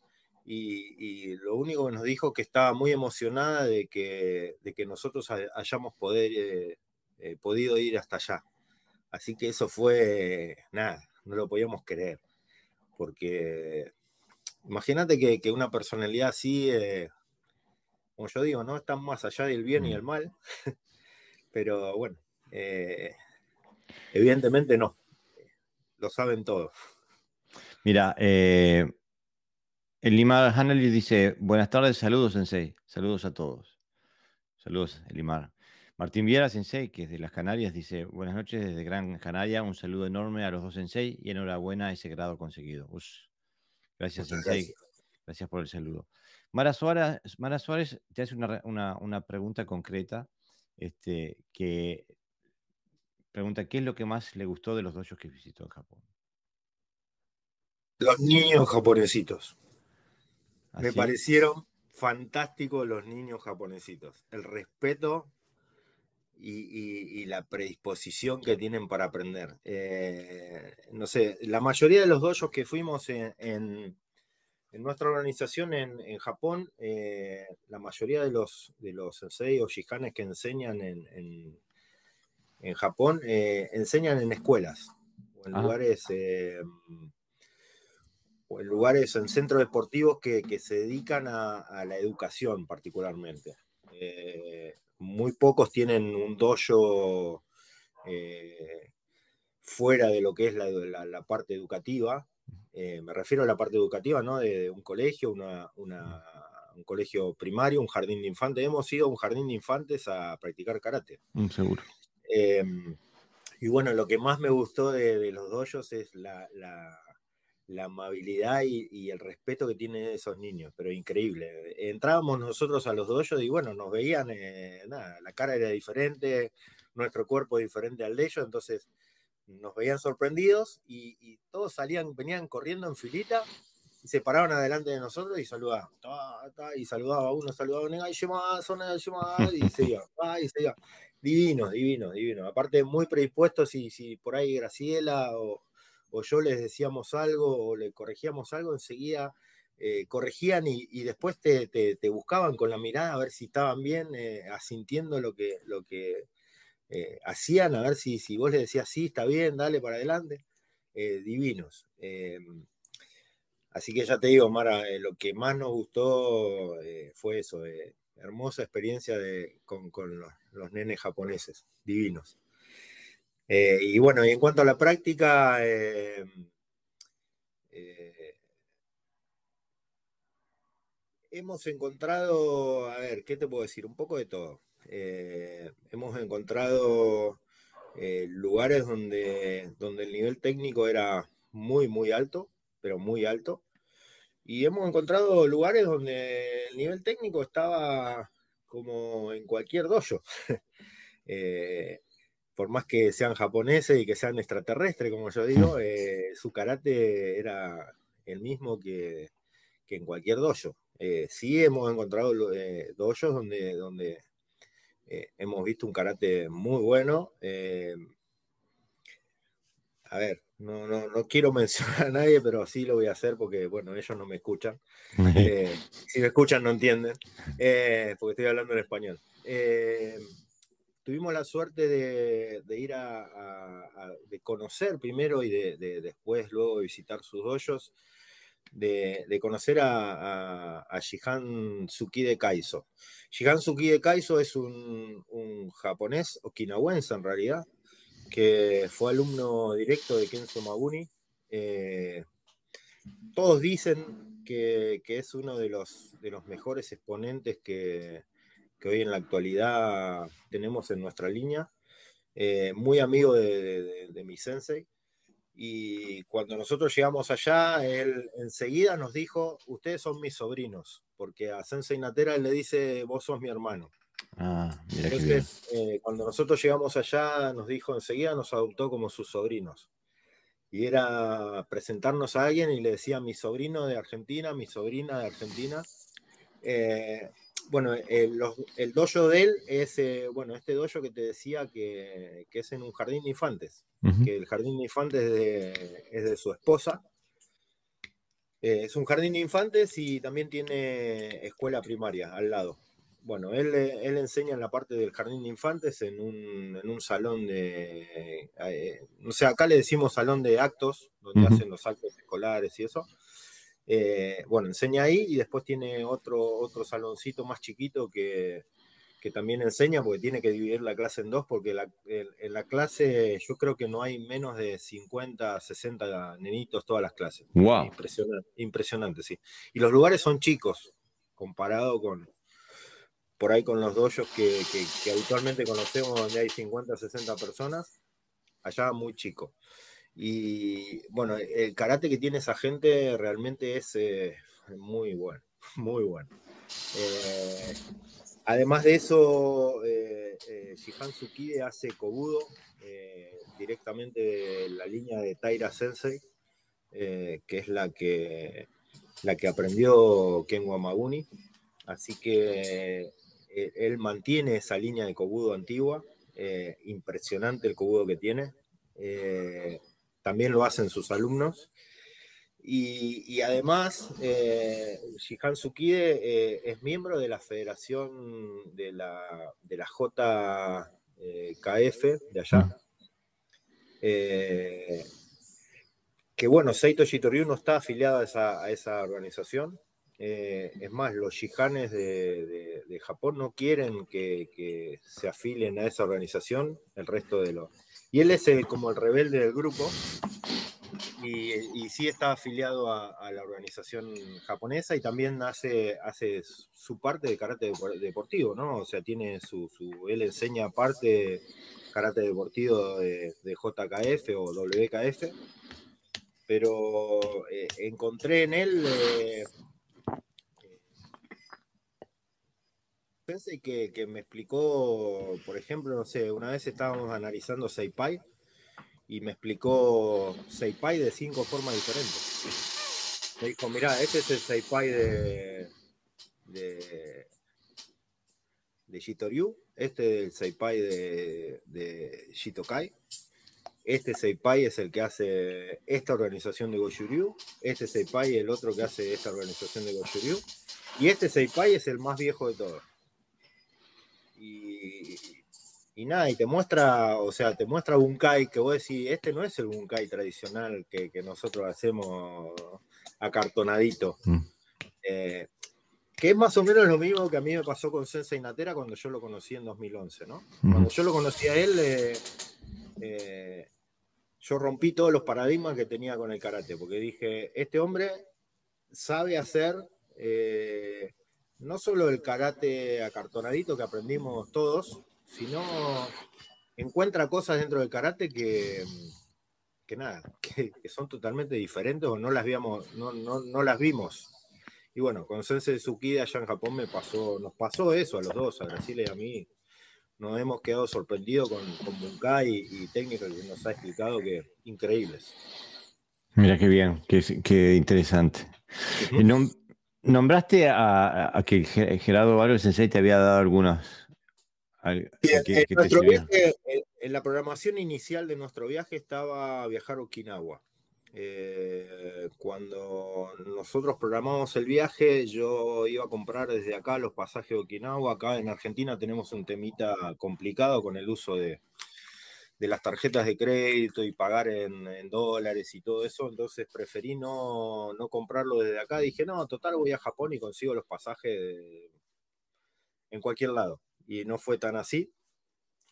y, lo único que nos dijo que estaba muy emocionada de que, de que nosotros hayamos poder, eh, eh, podido ir hasta allá. Así que eso fue, nada, no lo podíamos creer, porque Imagínate que, una personalidad así, eh, como yo digo, ¿no? Están más allá del bien y mm. el mal. *laughs* Pero bueno, eh, evidentemente no. Lo saben todos. Mira, eh, Elimar Hanaly dice: Buenas tardes, saludos, Sensei. Saludos a todos. Saludos, Elimar. Martín Viera, Sensei, que es de las Canarias, dice: Buenas noches desde Gran Canaria. Un saludo enorme a los dos Sensei y enhorabuena a ese grado conseguido. Us. Gracias, Gracias por el saludo. Mara Suárez, te hace una, pregunta concreta, este, que pregunta, ¿qué es lo que más le gustó de los dojos que visitó en Japón? Los niños japonesitos. Me ¿Ah, parecieron fantásticos los niños japonesitos. El respeto y, la predisposición que tienen para aprender. Eh, no sé, la mayoría de los dojos que fuimos en, en, nuestra organización en, Japón, eh, la mayoría de los, de los sensei o shihanes que enseñan en, Japón eh, enseñan en escuelas o en lugares. o en lugares, en centros deportivos que, se dedican a, la educación particularmente. Eh, muy pocos tienen un dojo eh, fuera de lo que es la, parte educativa. Eh, me refiero a la parte educativa, ¿no? De, un colegio, un colegio primario, un jardín de infantes. Hemos ido a un jardín de infantes a practicar karate. Mm, seguro. Eh, y bueno, lo que más me gustó de, los dojos es la la amabilidad y, el respeto que tienen esos niños, pero increíble. Entrábamos nosotros a los doyos y bueno, nos veían, eh, la cara era diferente, nuestro cuerpo diferente al de ellos, entonces nos veían sorprendidos y, todos salían, venían corriendo en filita y se paraban adelante de nosotros y saludaban, y saludaba a uno, saludaba a uno, y se iba, *laughs* y se iba. Divinos, divinos, divinos. Aparte, muy predispuestos, si por ahí Graciela o o yo les decíamos algo o le corregíamos algo, enseguida eh, corregían y, después te, buscaban con la mirada a ver si estaban bien, eh, asintiendo lo que, lo que eh, hacían, a ver si, si vos les decías, sí, está bien, dale para adelante. divinos. así que ya te digo, Mara, lo que más nos gustó fue eso, hermosa experiencia con, los nenes japoneses, divinos. Eh, y bueno, y en cuanto a la práctica, eh, eh, hemos encontrado, a ver, ¿qué te puedo decir? Un poco de todo. hemos encontrado lugares donde, donde el nivel técnico era muy, muy alto, pero muy alto. Y hemos encontrado lugares donde el nivel técnico estaba como en cualquier dojo. *laughs* eh, por más que sean japoneses y que sean extraterrestres, como yo digo, eh, su karate era el mismo que, en cualquier dojo. Eh, sí hemos encontrado eh, dojos donde, donde hemos visto un karate muy bueno. a ver, no, no, no, quiero *laughs* mencionar a nadie, pero sí lo voy a hacer porque, bueno, ellos no me escuchan. *laughs* si me escuchan no entienden, porque estoy hablando en español tuvimos la suerte de, ir a, conocer primero y de, después luego visitar sus hoyos, de, conocer a, a, Shihan Tsukide Kaiso. Shihan Tsukide Kaiso es un, japonés, okinawense en realidad, que fue alumno directo de Kenzo Maguni. Eh, todos dicen que, que, es uno de los, de los mejores exponentes que, que hoy en la actualidad tenemos en nuestra línea, eh, muy amigo de, mi sensei. Y cuando nosotros llegamos allá, él enseguida nos dijo, ustedes son mis sobrinos, porque a Sensei Natera él le dice, vos sos mi hermano. Ah, Entonces, eh, cuando nosotros llegamos allá, nos dijo enseguida, nos adoptó como sus sobrinos. Y era presentarnos a alguien y le decía, mi sobrino de Argentina, mi sobrina de Argentina. Eh, bueno, eh, el, los, dojo de él es, eh, bueno, este dojo que te decía que, es en un jardín de infantes, que el jardín de infantes es de, su esposa. Eh, es un jardín de infantes y también tiene escuela primaria al lado. Bueno, él, enseña en la parte del jardín de infantes en un, salón de, no sé acá le decimos salón de actos, donde hacen los actos escolares y eso. Eh, bueno, enseña ahí y después tiene otro, otro saloncito más chiquito que, también enseña porque tiene que dividir la clase en dos porque en, la clase yo creo que no hay menos de 50, 60 nenitos todas las clases. Impresionante, sí. Y los lugares son chicos comparado con por ahí con los doyos que, que, que habitualmente conocemos donde hay 50, 60 personas, allá muy chico. Y bueno, el karate que tiene esa gente realmente es eh, muy bueno, *laughs* muy bueno. Eh, además de eso, eh, eh Shihan Tsukide hace Kobudo directamente de la línea de Taira Sensei, que es la que, la que aprendió Ken Wamaguni. Así que él mantiene esa línea de Kobudo antigua. impresionante el Kobudo que tiene también lo hacen sus alumnos. Y, además, eh, Shihan Tsukide eh, es miembro de la Federación de la, de la JKF de allá. Ah. Eh, que bueno, Seito Shitoryu no está afiliado a esa, organización. es más, los shihanes de, Japón no quieren que, que, se afilen a esa organización, el resto de los, y él es eh, como el rebelde del grupo y, eh, sí está afiliado a, la organización japonesa y también hace, su parte de karate deportivo, ¿no? O sea, tiene su, él enseña parte karate deportivo de, JKF o WKF, pero eh, encontré en él... Pensé que, me explicó, por ejemplo, no sé, una vez estábamos analizando Seipai y me explicó Seipai de cinco formas diferentes. Me dijo, mira, este es el Seipai de, de, este es el Seipai de, de Shitokai, este Seipai es el que hace esta organización de Goyuryu, este Seipai es el otro que hace esta organización de Goyuryu. y este Seipai es el más viejo de todos. y nada, y te muestra, o sea, te muestra Bunkai que vos decís, este no es el Bunkai tradicional que, nosotros hacemos acartonadito. Mm. Eh, que es más o menos lo mismo que a mí me pasó con Sensei Natera cuando yo lo conocí en 2011, ¿no? Cuando yo lo conocí a él, eh, eh, yo rompí todos los paradigmas que tenía con el karate, porque dije, este hombre sabe hacer no solo el karate acartonadito que aprendimos todos, si no encuentra cosas dentro del karate que, nada, que, son totalmente diferentes o no las, no, las vimos. Y bueno, con Sensei Tsukida allá en Japón me pasó, nos pasó eso a los dos, a Brasil y a mí. Nos hemos quedado sorprendidos con, con Bunkai y, y que nos ha explicado que increíbles. Mira qué bien, qué, interesante. nombraste a, que Gerardo Vargas Sensei te había dado algunas en, la programación inicial de nuestro viaje estaba viajar a Okinawa. Eh, cuando nosotros programamos el viaje, yo iba a comprar desde acá los pasajes de Okinawa. Acá en Argentina tenemos un temita complicado con el uso de, las tarjetas de crédito y pagar en, dólares y todo eso, entonces preferí no, comprarlo desde acá. Dije, no, total, voy a Japón y consigo los pasajes en cualquier lado y no fue tan así.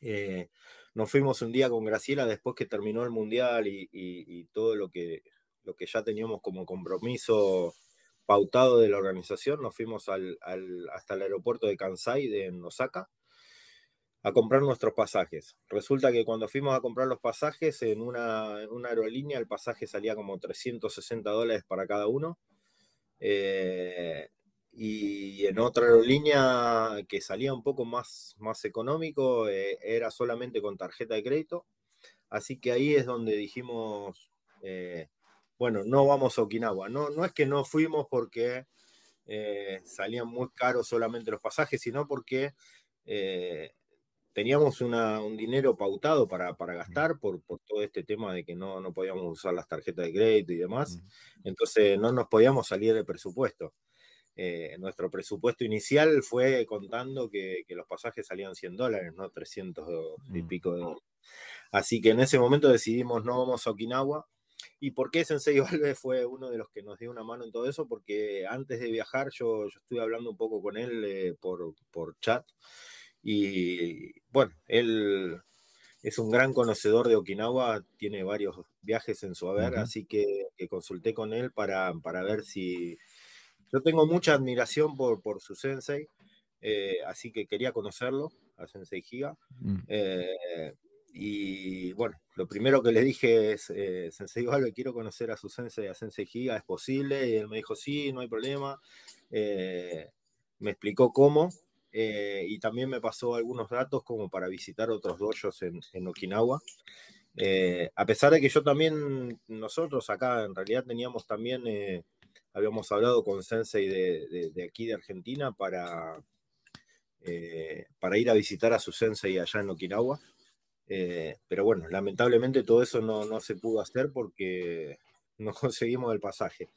Eh, nos fuimos un día con Graciela después que terminó el Mundial y, todo lo que, lo que ya teníamos como compromiso pautado de la organización, nos fuimos hasta el aeropuerto de Kansai, de Osaka, a comprar nuestros pasajes. Resulta que cuando fuimos a comprar los pasajes en una, aerolínea, el pasaje salía como 360 dólares para cada uno. Eh, y en otra línea que salía un poco más, económico eh, era solamente con tarjeta de crédito. Así que ahí es donde dijimos, eh, bueno, no vamos a Okinawa. No, es que no fuimos porque eh, salían muy caros solamente los pasajes, sino porque teníamos un dinero pautado para, mm. gastar por, todo este tema de que no, podíamos usar las tarjetas de crédito y demás. Mm. Entonces no nos podíamos salir del presupuesto. Eh, nuestro presupuesto inicial fue contando que, los pasajes salían 100 dólares, no 300 y mm. pico de dólares. Así que en ese momento decidimos no vamos a Okinawa. ¿Y por qué Sensei Valve fue uno de los que nos dio una mano en todo eso? Porque antes de viajar yo, yo estuve hablando un poco con él eh, por, por chat y bueno, él es un gran conocedor de Okinawa, tiene varios viajes en su haber, así que, que, consulté con él para, para ver si, yo tengo mucha admiración por, su sensei, eh, así que quería conocerlo, a Sensei Giga. Mm. Eh, y bueno, lo primero que le dije es, eh, Sensei quiero conocer a su sensei, a Sensei Giga, ¿es posible? Y él me dijo, sí, no hay problema. me explicó cómo. y también me pasó algunos datos como para visitar otros dojos en, Okinawa. a pesar de que yo también, nosotros acá en realidad teníamos también habíamos hablado con Sensei de, aquí de Argentina para, eh, para ir a visitar a su Sensei allá en Okinawa. Eh, pero bueno, lamentablemente todo eso no, se pudo hacer porque no *laughs* conseguimos el pasaje.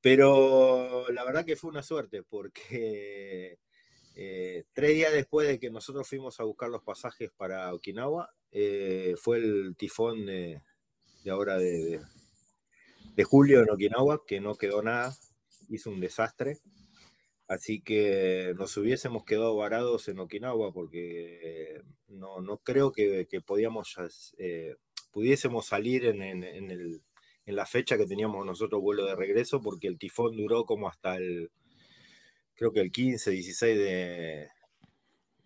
Pero la verdad que fue una suerte porque eh, tres días después de que nosotros fuimos a buscar los pasajes para Okinawa, fue el tifón de ahora de, de julio en Okinawa, que no quedó nada, hizo un desastre. Así que nos hubiésemos quedado varados en Okinawa porque eh, no, creo que, podíamos, eh, pudiésemos salir en, la fecha que teníamos nosotros vuelo de regreso porque el tifón duró como hasta el, creo que el 15, 16 de,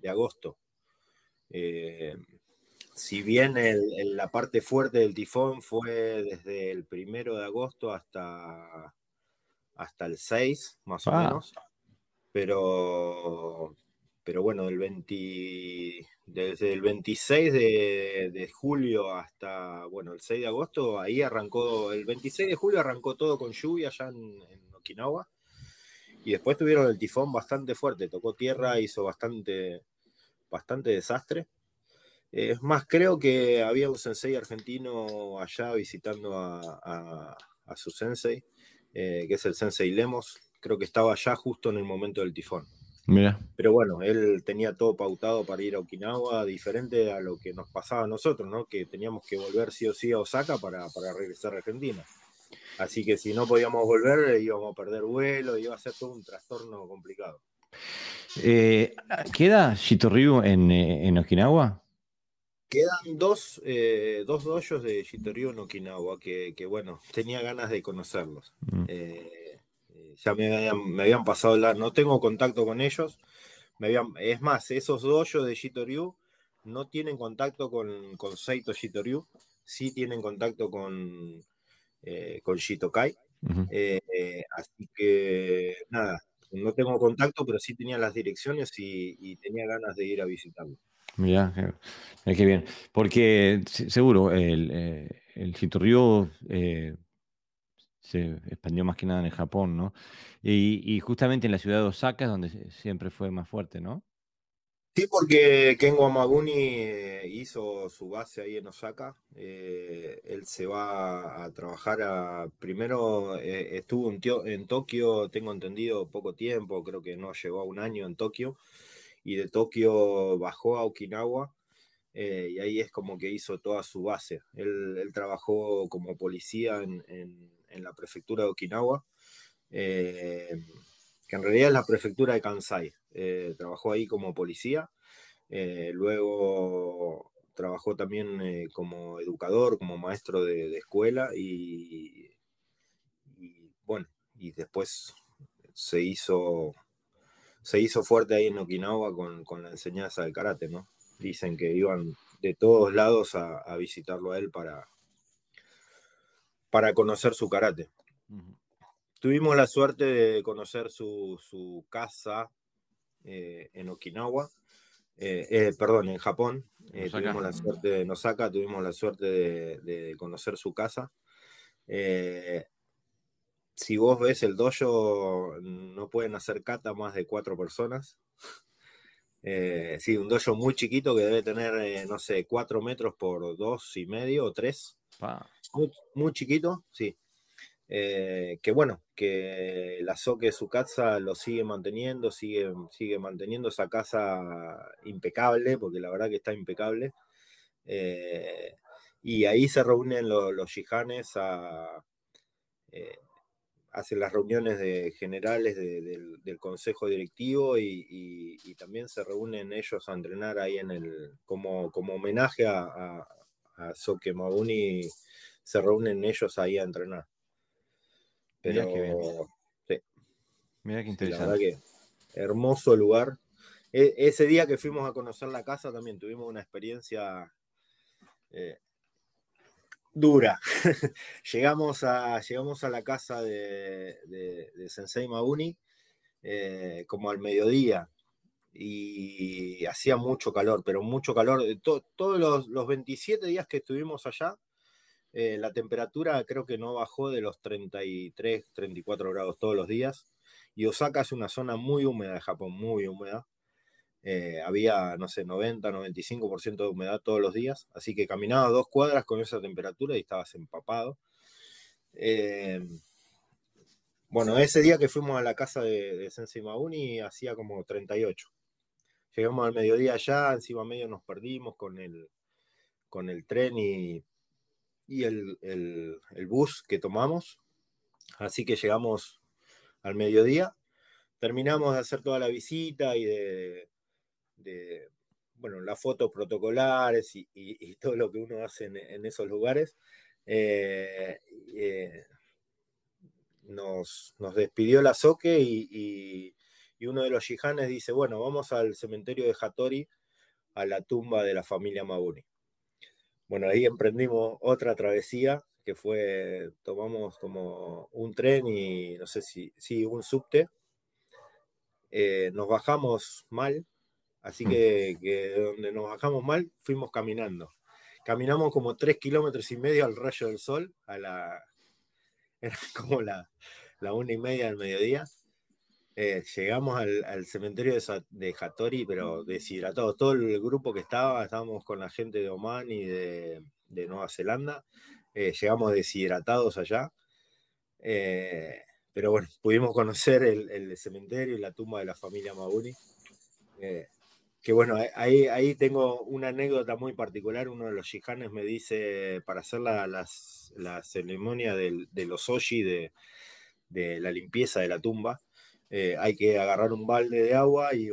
agosto. Eh, si bien la parte fuerte del tifón fue desde el primero de agosto hasta, hasta el 6, más o menos. Pero, pero bueno, desde el 26 de, julio hasta bueno, el 6 de agosto, ahí arrancó, el 26 de julio arrancó todo con lluvia allá en, en Okinawa. Y después tuvieron el tifón bastante fuerte, tocó tierra, hizo bastante, bastante desastre. Es más, creo que había un sensei argentino allá visitando a, su sensei, eh, que es el sensei Lemos. Creo que estaba allá justo en el momento del tifón. Mira. Pero bueno, él tenía todo pautado para ir a Okinawa, diferente a lo que nos pasaba a nosotros, ¿no? Que teníamos que volver sí o sí a Osaka para, regresar a Argentina. Así que si no podíamos volver, íbamos a perder vuelo, iba a ser todo un trastorno complicado. Eh, ¿Queda Shitoryu en, eh, en Okinawa? Quedan dos, eh, de Shitoriu en Okinawa que, bueno, tenía ganas de conocerlos. Mm. Eh, eh, ya me habían, me habían, pasado la. No tengo contacto con ellos. es más, esos doyos de Shitoriu no tienen contacto con, con Seito Shitoriu. Sí tienen contacto con, eh, con Shitokai. así que, nada, no tengo contacto, pero sí tenía las direcciones y tenía ganas de ir a visitarlos. Mira, eh, qué bien. Porque seguro, el, eh, el eh, se expandió más que nada en Japón, ¿no? Y, justamente en la ciudad de Osaka es donde siempre fue más fuerte, ¿no? Sí, porque Ken Amaguni eh, hizo su base ahí en Osaka. Eh, él se va a trabajar a. Primero estuvo en, en Tokio, tengo entendido, poco tiempo, creo que no llegó a un año en Tokio y de Tokio bajó a Okinawa eh, y ahí es como que hizo toda su base. Él, trabajó como policía en, la prefectura de Okinawa, eh, que en realidad es la prefectura de Kansai. Eh, trabajó ahí como policía, luego trabajó también como educador, como maestro de, escuela y bueno, y después se hizo se hizo fuerte ahí en Okinawa con, con, la enseñanza del karate, ¿no? Dicen que iban de todos lados a, visitarlo a él para, para conocer su karate. Tuvimos la suerte de conocer su, su casa eh, en Okinawa, eh, eh, perdón, en Japón. tuvimos la suerte de Osaka, tuvimos la suerte de, de conocer su casa si vos ves el dojo, no pueden hacer cata más de cuatro personas. Eh, sí, un dojo muy chiquito que debe tener, eh, no sé, cuatro metros por dos y medio o tres. Muy, chiquito, sí. Eh, que bueno, que la Soke su casa lo sigue manteniendo, sigue, sigue manteniendo esa casa impecable, porque la verdad que está impecable. y ahí se reúnen los, los a, hace las reuniones de, generales del, consejo directivo y, también se reúnen ellos a entrenar ahí en el, como, homenaje a, Soke Mabuni, se reúnen ellos ahí a entrenar. Pero, que Sí. mira que interesante. la verdad que hermoso lugar. E, ese día que fuimos a conocer la casa también tuvimos una experiencia eh, dura. *laughs* llegamos, a, llegamos a la casa de, de, Sensei Mauni eh, como al mediodía y hacía mucho calor, pero mucho calor. Eh, todos los, los, 27 días que estuvimos allá, eh, la temperatura creo que no bajó de los 33, 34 grados todos los días. Y Osaka es una zona muy húmeda de Japón, muy húmeda. Eh, había, no sé, 90, 95% de humedad todos los días, así que caminabas dos cuadras con esa temperatura y estabas empapado. Eh, bueno, ese día que fuimos a la casa de, Sensei Mauni hacía como 38. Llegamos al mediodía ya encima medio nos perdimos con el, con el tren y, el bus que tomamos. Así que llegamos al mediodía terminamos de hacer toda la visita y de, de bueno, las fotos protocolares y, todo lo que uno hace en, esos lugares. Eh, eh, nos, despidió la Soque y, uno de los yihanes dice, bueno, vamos al cementerio de Hattori, a la tumba de la familia Mabuni. Bueno, ahí emprendimos otra travesía que fue, tomamos como un tren y no sé si, sí, un subte. Eh, nos bajamos mal, Así mm. que, donde nos bajamos mal, fuimos caminando. Caminamos como tres kilómetros y medio al rayo del sol, a la, *laughs* era como la, una y media del mediodía. Eh, llegamos al, cementerio de, de Hattori, pero deshidratados. Todo el grupo que estaba, estábamos con la gente de Oman y de, Nueva Zelanda. Eh, llegamos deshidratados allá. Eh, pero bueno, pudimos conocer el, el, cementerio y la tumba de la familia Mauri que bueno, ahí, ahí tengo una anécdota muy particular. Uno de los yihanes me dice, para hacer la, ceremonia del, de los oshi, de, de, la limpieza de la tumba, eh, hay que agarrar un balde de agua y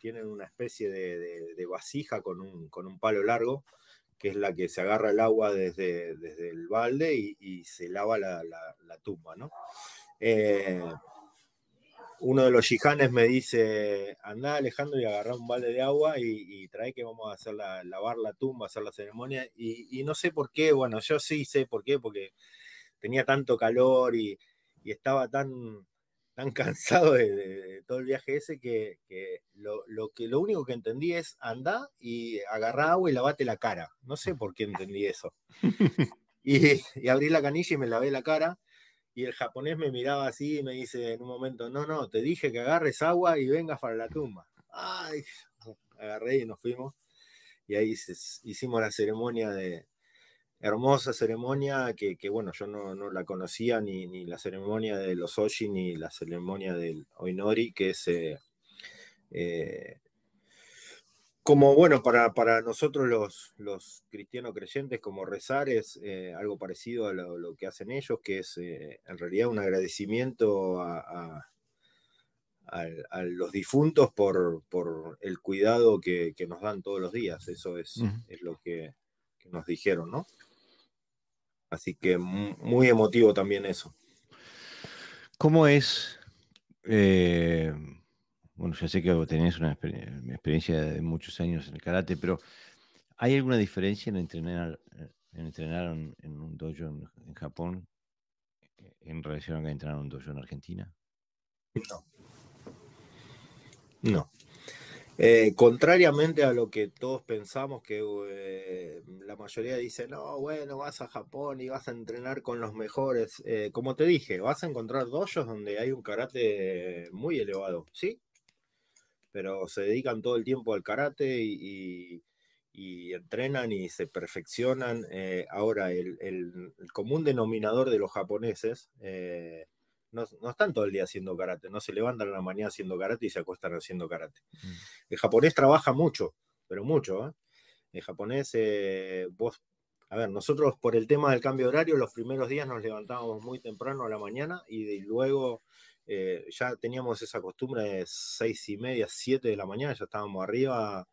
tienen una especie de, vasija con un, con un, palo largo, que es la que se agarra el agua desde, el balde y, se lava la, tumba, ¿no? Eh, uno de los yihanes me dice, anda Alejandro y agarra un balde de agua y, trae que vamos a hacer la, lavar la tumba, hacer la ceremonia. Y, no sé por qué, bueno, yo sí sé por qué, porque tenía tanto calor y, estaba tan, tan *laughs* cansado de, todo el viaje ese que, lo, que lo único que entendí es anda y agarra agua y lavate la cara. No sé por qué entendí eso. *laughs* y abrí la canilla y me lavé la cara y el japonés me miraba así y me dice en un momento, no, no, te dije que agarres agua y vengas para la tumba. Ay, agarré y nos fuimos. Y ahí hicimos la ceremonia de, hermosa ceremonia que, bueno, yo no, la conocía, ni, la ceremonia de los Oshi, ni la ceremonia del Oinori, que es eh, eh, como bueno, para, nosotros los, los cristianos creyentes, como rezar es eh, algo parecido a lo, que hacen ellos, que es eh, en realidad un agradecimiento a, los difuntos por, el cuidado que, nos dan todos los días. Eso es, es lo que, nos dijeron, ¿no? Así que muy emotivo también eso. ¿Cómo es? Eh, bueno, ya sé que tenés una experiencia de muchos años en el karate, pero ¿hay alguna diferencia en entrenar en, entrenar un dojo en, Japón eh, en relación a entrenar en un dojo en Argentina? No. No. Eh, contrariamente a lo que todos pensamos, que eh, la mayoría dice, no, bueno, vas a Japón y vas a entrenar con los mejores. como te dije, vas a encontrar dojos donde hay un karate muy elevado, ¿sí? pero se dedican todo el tiempo al karate y, entrenan y se perfeccionan. Eh, ahora, el, común denominador de los japoneses eh, no, están todo el día haciendo karate, no se levantan a la mañana haciendo karate y se acuestan haciendo karate. Mm. El japonés trabaja mucho, pero mucho. ¿eh? El japonés, vos a ver, nosotros por el tema del cambio de horario, los primeros días nos levantábamos muy temprano a la mañana y luego eh, ya teníamos esa costumbre de seis y media, siete de la mañana, ya estábamos arriba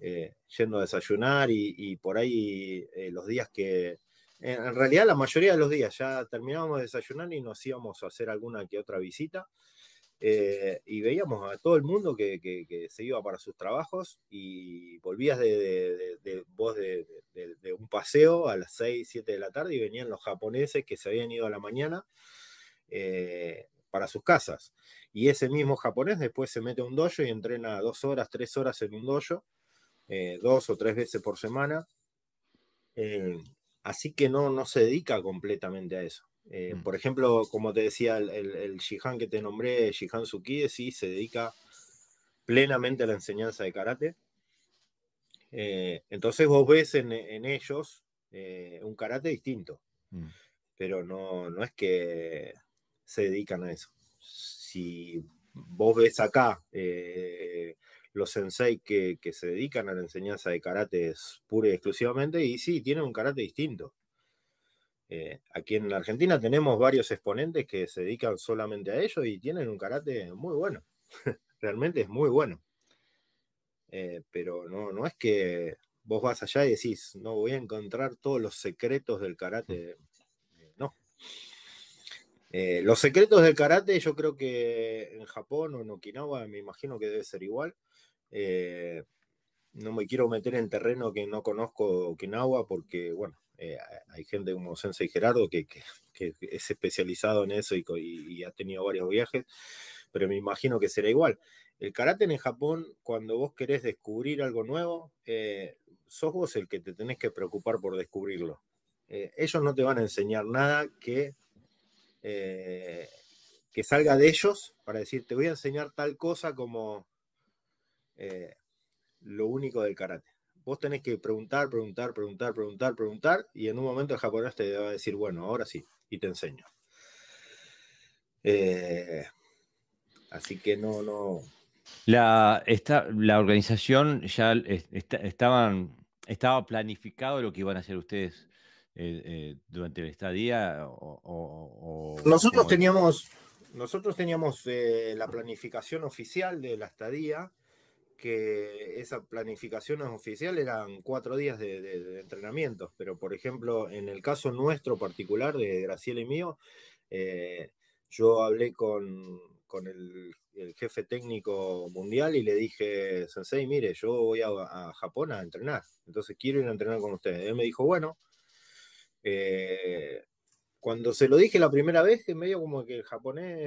eh, yendo a desayunar y, por ahí eh, los días que, en realidad la mayoría de los días ya terminábamos de desayunar y nos íbamos a hacer alguna que otra visita. y veíamos a todo el mundo que, se iba para sus trabajos y volvías de, de, vos de, un paseo a las 6, 7 de la tarde y venían los japoneses que se habían ido a la mañana para sus casas. Y ese mismo japonés después se mete a un dojo y entrena dos horas, tres horas en un dojo, eh, dos o tres veces por semana. Eh, así que no, no se dedica completamente a eso. Eh, mm. Por ejemplo, como te decía, el, Shihan que te nombré, Shihan Tsukide, sí se dedica plenamente a la enseñanza de karate. entonces vos ves en, ellos un karate distinto. Mm. pero no, no es que se dedican a eso. Si vos ves acá eh, los sensei que, que, se dedican a la enseñanza de karate pura y exclusivamente, y sí, tienen un karate distinto. Eh, aquí en la Argentina tenemos varios exponentes que se dedican solamente a ello y tienen un karate muy bueno. *laughs* Realmente es muy bueno. Eh, pero no, no es que vos vas allá y decís, no voy a encontrar todos los secretos del karate. Mm. No. Eh, los secretos del karate, yo creo que en Japón o en Okinawa, me imagino que debe ser igual. Eh, no me quiero meter en terreno que no conozco Okinawa porque, bueno, eh, hay gente como Sensei Gerardo que, es especializado en eso y, y, ha tenido varios viajes, pero me imagino que será igual. El karate en Japón, cuando vos querés descubrir algo nuevo, sos vos el que te tenés que preocupar por descubrirlo. ellos no te van a enseñar nada que eh, que salga de ellos para decir, te voy a enseñar tal cosa como eh, lo único del karate. Vos tenés que preguntar, preguntar, preguntar, preguntar, preguntar, y en un momento el japonés te va a decir, bueno, ahora sí, y te enseño. Eh, así que no, no. La, la organización ya estaban, estaba planificado lo que iban a hacer ustedes eh, durante la estadía? O, nosotros teníamos, nosotros teníamos eh, la planificación oficial de la estadía, que esa planificación oficial eran cuatro días de, entrenamiento entrenamientos, pero por ejemplo, en el caso nuestro particular de Graciela y mío, eh, yo hablé con, con el, jefe técnico mundial y le dije, Sensei, mire, yo voy a, a, Japón a entrenar, entonces quiero ir a entrenar con ustedes. Él me dijo, bueno, eh, cuando se lo dije la primera vez, que medio como que el japonés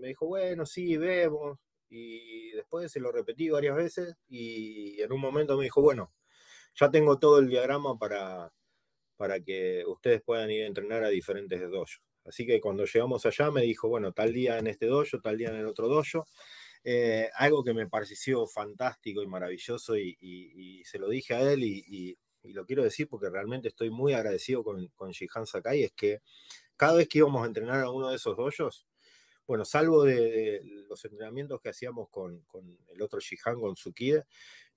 me dijo, bueno, sí, vemos. Y después se lo repetí varias veces y en un momento me dijo, bueno, ya tengo todo el diagrama para, para que ustedes puedan ir a entrenar a diferentes dojos. Así que cuando llegamos allá me dijo, bueno, tal día en este dojo, tal día en el otro dojo. Eh, algo que me pareció fantástico y maravilloso y, y se lo dije a él y, y lo quiero decir porque realmente estoy muy agradecido con, con Shihan Sakai, es que cada vez que íbamos a entrenar a uno de esos doyos, bueno, salvo de, los entrenamientos que hacíamos con, el otro Shihan, con Tsukide,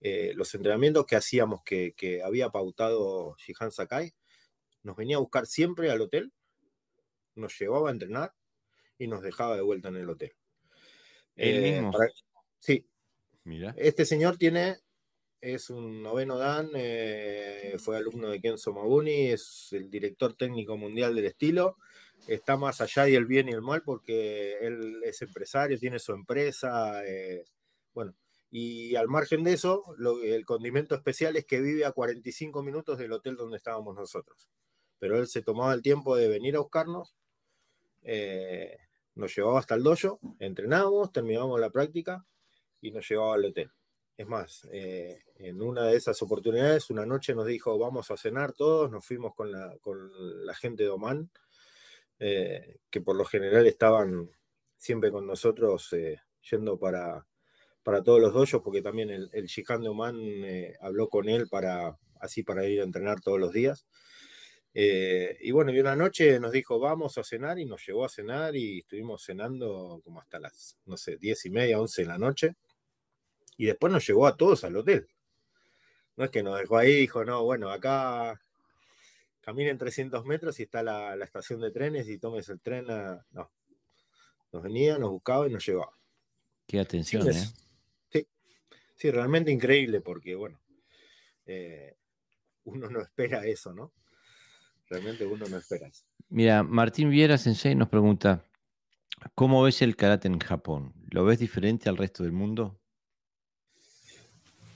eh, los entrenamientos que hacíamos que, había pautado Shihan Sakai, nos venía a buscar siempre al hotel, nos llevaba a entrenar y nos dejaba de vuelta en el hotel. ¿El eh, mismo? sí. Mira. Este señor tiene es un noveno Dan, eh, fue alumno de Ken somabuni es el director técnico mundial del estilo. Está más allá del bien y el mal porque él es empresario, tiene su empresa. Eh, bueno, y al margen de eso, el condimento especial es que vive a 45 minutos del hotel donde estábamos nosotros. Pero él se tomaba el tiempo de venir a buscarnos. Eh, nos llevaba hasta el dojo, entrenábamos, terminábamos la práctica y nos llevaba al hotel. Es más, eh, en una de esas oportunidades, una noche nos dijo, vamos a cenar todos, nos fuimos con la, con la gente de Oman, eh, que por lo general estaban siempre con nosotros eh, yendo para, para todos los doyos, porque también el, el de Oman habló con él para, así para ir a entrenar todos los días. y bueno, y una noche nos dijo, vamos a cenar, y nos llevó a cenar, y estuvimos cenando como hasta las, no sé, diez y media, once de la noche y después nos llegó a todos al hotel. No es que nos dejó ahí, dijo, no, bueno, acá caminen 300 metros y está la, estación de trenes y tomes el tren. No, nos venía, nos buscaba y nos llevaba. Qué atención, ¿eh? Sí, sí, realmente increíble porque, bueno, eh, uno no espera eso, ¿no? Realmente uno no espera eso. Mira, Martín Viera Sensei nos pregunta, ¿cómo ves el karate en Japón? ¿Lo ves diferente al resto del mundo?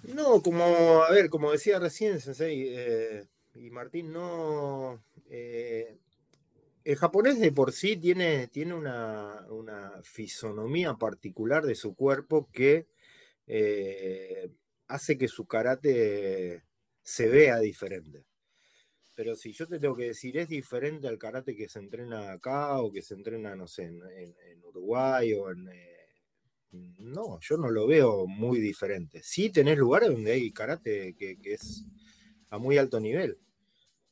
No, como, a ver, como decía recién Sensei eh, y Martín, no. Eh, el japonés de por sí tiene, tiene una, fisonomía particular de su cuerpo que eh, hace que su karate se vea diferente. Pero si yo te tengo que decir, es diferente al karate que se entrena acá o que se entrena, no sé, en Uruguay o en no, yo no lo veo muy diferente. Sí tenés lugares donde hay karate que, es a muy alto nivel,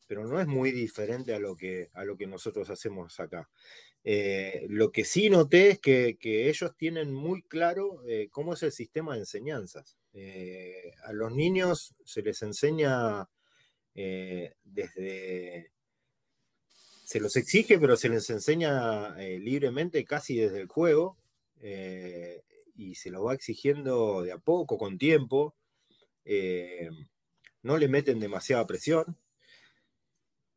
pero no es muy diferente a lo que, a lo que nosotros hacemos acá. Eh, lo que sí noté es que, ellos tienen muy claro eh, cómo es el sistema de enseñanzas. Eh, a los niños se les enseña desde se los exige, pero se les enseña libremente casi desde el juego. Eh, y se lo va exigiendo de a poco, con tiempo. Eh, no le meten demasiada presión.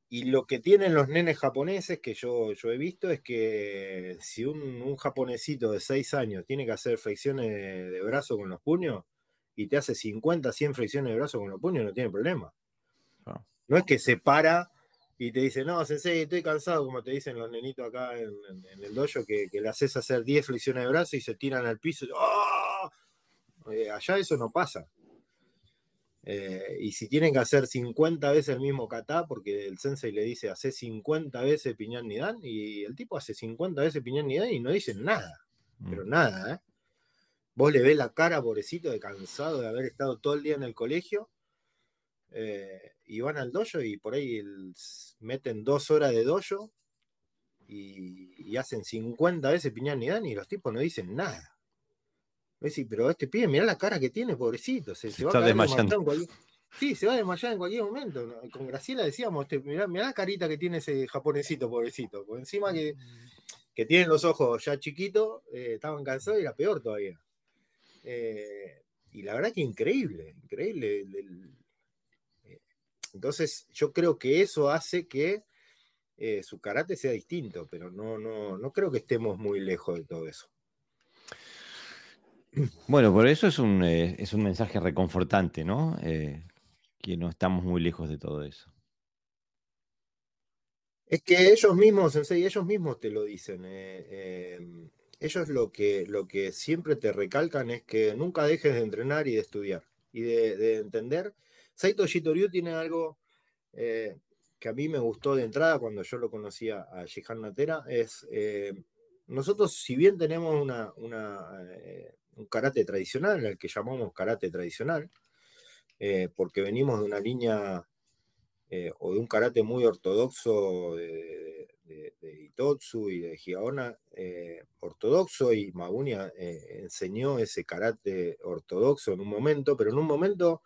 Y lo que tienen los nenes japoneses que yo, yo he visto es que si un, japonesito de 6 años tiene que hacer flexiones de, brazo con los puños y te hace 50, 100 flexiones de brazo con los puños, no tiene problema. Ah. No es que se para y te dice, no, sensei, estoy cansado, como te dicen los nenitos acá en, el dojo, que, le haces hacer 10 flexiones de brazo y se tiran al piso. ¡Ah!". Eh, allá eso no pasa. Eh, y si tienen que hacer 50 veces el mismo kata, porque el sensei le dice, hace 50 veces piñón dan y el tipo hace 50 veces piñón nidán y no dicen nada, mm. pero nada, ¿eh? Vos le ves la cara, pobrecito, de cansado de haber estado todo el día en el colegio. Eh, y van al dojo y por ahí meten dos horas de dojo y, hacen 50 veces piña ni dan y los tipos no dicen nada. pero este pibe, mirá la cara que tiene, pobrecito, se, se va a desmayando. En cualquier... Sí, se va a desmayar en cualquier momento. Con Graciela decíamos, este, mirá, la carita que tiene ese japonesito, pobrecito. Por encima que, que tienen los ojos ya chiquitos, eh, estaban cansados y era peor todavía. Eh, y la verdad que increíble, increíble entonces, yo creo que eso hace que eh, su karate sea distinto, pero no, no, creo que estemos muy lejos de todo eso. *clears throat* Bueno, por eso eh, es un, mensaje reconfortante, ¿no? Eh, que no estamos muy lejos de todo eso. Es que ellos mismos, en serio, ellos mismos te lo dicen. Em, ellos lo que, lo que siempre te recalcan es que nunca dejes de entrenar y de estudiar y de entender Saito Shitoryu tiene algo eh, que a mí me gustó de entrada cuando yo lo conocía a Shihan Natera, es eh, nosotros si bien tenemos una, eh, un karate tradicional, el que llamamos karate tradicional, porque venimos de una línea o de un karate muy ortodoxo de, Itotsu y de Giaona, ortodoxo, y Magunia enseñó ese karate ortodoxo en un momento, pero en un momento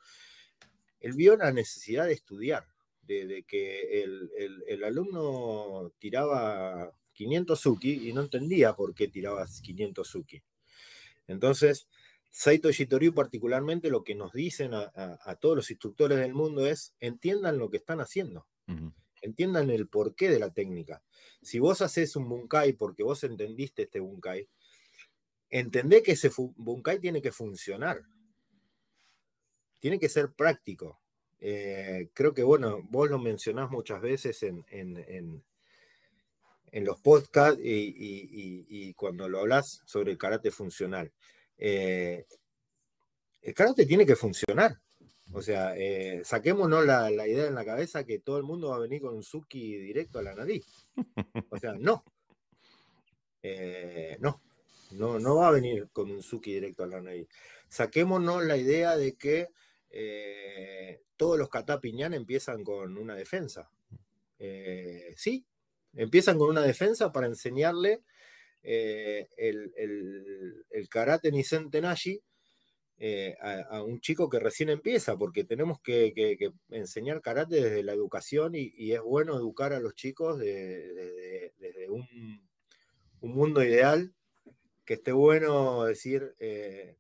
él vio la necesidad de estudiar, de, que el, alumno tiraba 500 suki y no entendía por qué tiraba 500 suki. Entonces, Saito Shitoriu particularmente lo que nos dicen a, todos los instructores del mundo es entiendan lo que están haciendo, entiendan el porqué de la técnica. Si vos haces un bunkai porque vos entendiste este bunkai, entendé que ese bunkai tiene que funcionar tiene que ser práctico. Eh, creo que, bueno, vos lo mencionás muchas veces en, los podcasts y, cuando lo hablas sobre el karate funcional. Eh, el karate tiene que funcionar. O sea, eh, saquémonos la, idea en la cabeza que todo el mundo va a venir con un suki directo a la nariz. O sea, no. no. No, no va a venir con un suki directo a la nariz. Saquémonos la idea de que eh, todos los Catapiñán empiezan con una defensa. Eh, sí, empiezan con una defensa para enseñarle eh, el, karate Nisen Tenashi a, un chico que recién empieza, porque tenemos que, enseñar karate desde la educación y, es bueno educar a los chicos desde un, mundo ideal que esté bueno decir,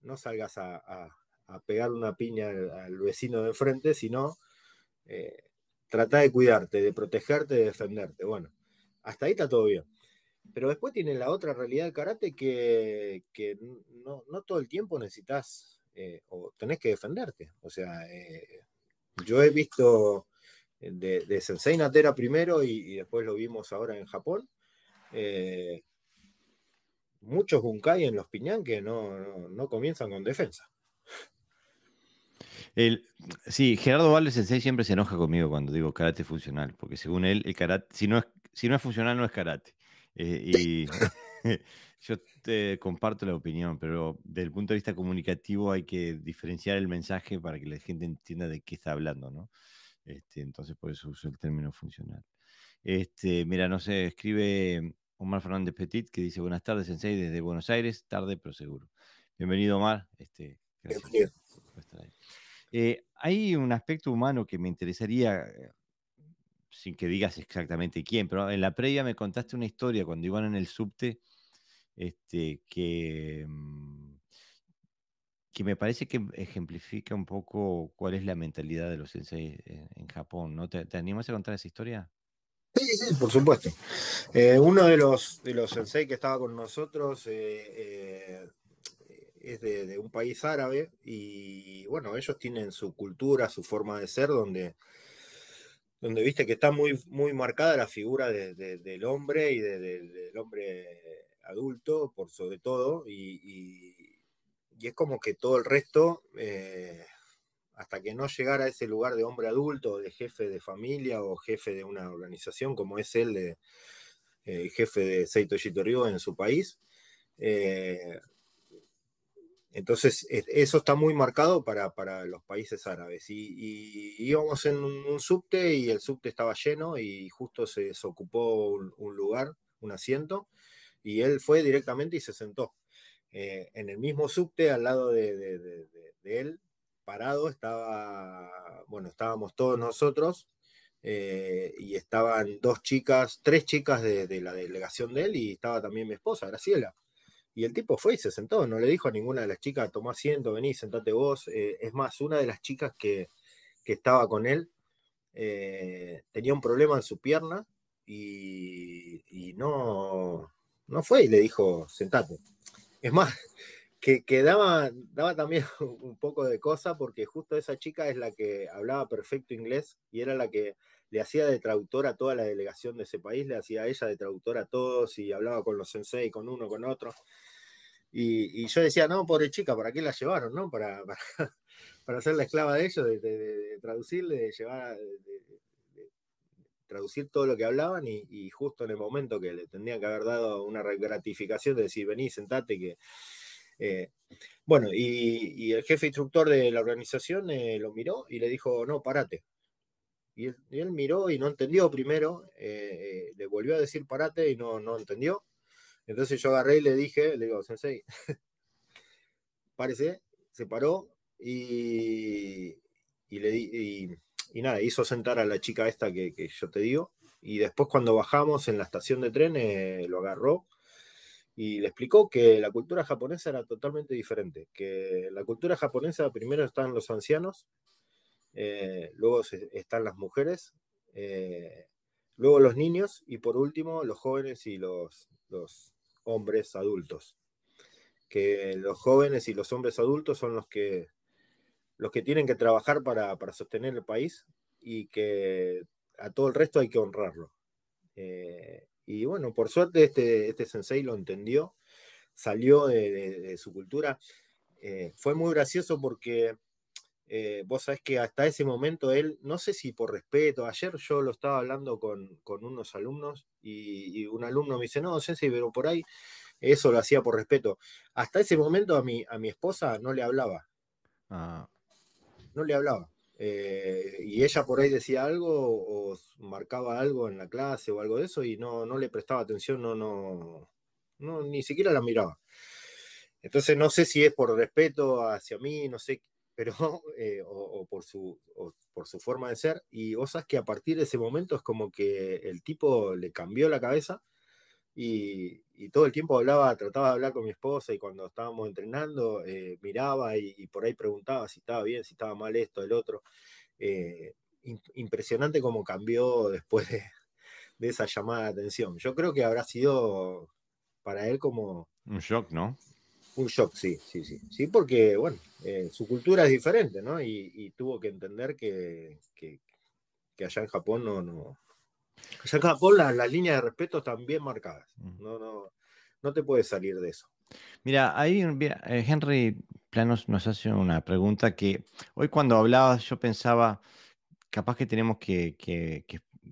no salgas a a pegar una piña al, vecino de enfrente, sino eh, trata de cuidarte, de protegerte, de defenderte. Bueno, hasta ahí está todo bien. Pero después tiene la otra realidad del karate que, no, todo el tiempo necesitas eh, o tenés que defenderte. O sea, eh, yo he visto eh, de, de, Sensei Natera primero y, después lo vimos ahora en Japón. muchos Gunkai en los piñan que no comienzan con defensa sí, Gerardo Valles Sensei siempre se enoja conmigo cuando digo karate funcional, porque según él, el karate, si no es, si no es funcional, no es karate. Eh, *laughs* y *laughs* yo te comparto la opinión, pero desde el punto de vista comunicativo hay que diferenciar el mensaje para que la gente entienda de qué está hablando, ¿no? Este, entonces, por eso uso el término funcional. Este, mira, no sé, escribe Omar Fernández Petit que dice: Buenas tardes, Sensei, desde Buenos Aires, tarde pero seguro. Bienvenido, Omar. Este, gracias por estar ahí. Eh, hay un aspecto humano que me interesaría, eh, sin que digas exactamente quién, pero en la previa me contaste una historia cuando iban en el subte, este, que, mm, me parece que ejemplifica un poco cuál es la mentalidad de los senseis en, Japón. ¿no? ¿Te, animas a contar esa historia? Sí, por supuesto. Eh, uno de los, de los sensei que estaba con nosotros es de, un país árabe y bueno, ellos tienen su cultura, su forma de ser, donde, donde viste que está muy, muy marcada la figura del hombre y del hombre adulto, por sobre todo, y, y, es como que todo el resto, eh, hasta que no llegara a ese lugar de hombre adulto, de jefe de familia o jefe de una organización como es el de, eh, jefe de Seito Río en su país, eh, entonces, eso está muy marcado para, los países árabes. Y, íbamos en un, subte y el subte estaba lleno y justo se desocupó un, lugar, un asiento, y él fue directamente y se sentó. Eh, en el mismo subte, al lado de, él, parado, estaba, bueno, estábamos todos nosotros eh, y estaban dos chicas, tres chicas de, la delegación de él y estaba también mi esposa, Graciela. Y el tipo fue y se sentó, no le dijo a ninguna de las chicas, toma asiento, vení, sentate vos. Eh, es más, una de las chicas que, estaba con él eh, tenía un problema en su pierna y, no, no fue y le dijo, sentate. Es más, *laughs* que, daba, también *laughs* un poco de cosa porque justo esa chica es la que hablaba perfecto inglés y era la que le hacía de traductora a toda la delegación de ese país, le hacía ella de traductora a todos y hablaba con los sensei, con uno, con otro. Y, yo decía, no, pobre chica, ¿para qué la llevaron? ¿no? Para, *laughs* para, ser la esclava de ellos, de, traducirle, llevar, traducir todo lo que hablaban y, justo en el momento que le tendrían que haber dado una gratificación de decir, vení, sentate, que... Eh, bueno, y, el jefe instructor de la organización eh, lo miró y le dijo, no, parate. Y él, miró y no entendió primero, eh, le volvió a decir parate y no, no entendió entonces yo agarré y le dije, le digo, Sensei, *laughs* parece, se paró y, le di, y, nada, hizo sentar a la chica esta que, yo te digo. Y después cuando bajamos en la estación de tren, eh, lo agarró y le explicó que la cultura japonesa era totalmente diferente, que la cultura japonesa primero están los ancianos, eh, luego están las mujeres, eh, luego los niños y por último los jóvenes y los, hombres adultos. Que los jóvenes y los hombres adultos son los que, los que tienen que trabajar para, para sostener el país y que a todo el resto hay que honrarlo. Eh, y bueno, por suerte este, este sensei lo entendió, salió de, su cultura. Eh, fue muy gracioso porque eh, vos sabés que hasta ese momento él, no sé si por respeto, ayer yo lo estaba hablando con, unos alumnos y, un alumno me dice, no, sensei pero por ahí eso lo hacía por respeto. Hasta ese momento a mi, a mi esposa no le hablaba. Ah. No le hablaba. Eh, y ella por ahí decía algo o marcaba algo en la clase o algo de eso y no, no le prestaba atención, no, no, ni siquiera la miraba. Entonces no sé si es por respeto hacia mí, no sé pero *laughs* eh, o, por su, por su forma de ser. Y vos que a partir de ese momento es como que el tipo le cambió la cabeza y, todo el tiempo hablaba, trataba de hablar con mi esposa y cuando estábamos entrenando eh, miraba y, por ahí preguntaba si estaba bien, si estaba mal esto, el otro. Eh, impresionante como cambió después de esa llamada de atención. Yo creo que habrá sido para él como... Un shock, ¿no? Un shock, sí, sí, sí. Sí, porque, bueno, eh, su cultura es diferente, ¿no? Y, tuvo que entender que, allá en Japón no. no... Allá en Japón las, líneas de respeto están bien marcadas. Mm. No, no, no te puedes salir de eso. Mira, ahí eh, Henry Planos nos hace una pregunta que hoy cuando hablabas yo pensaba, capaz que tenemos que, que,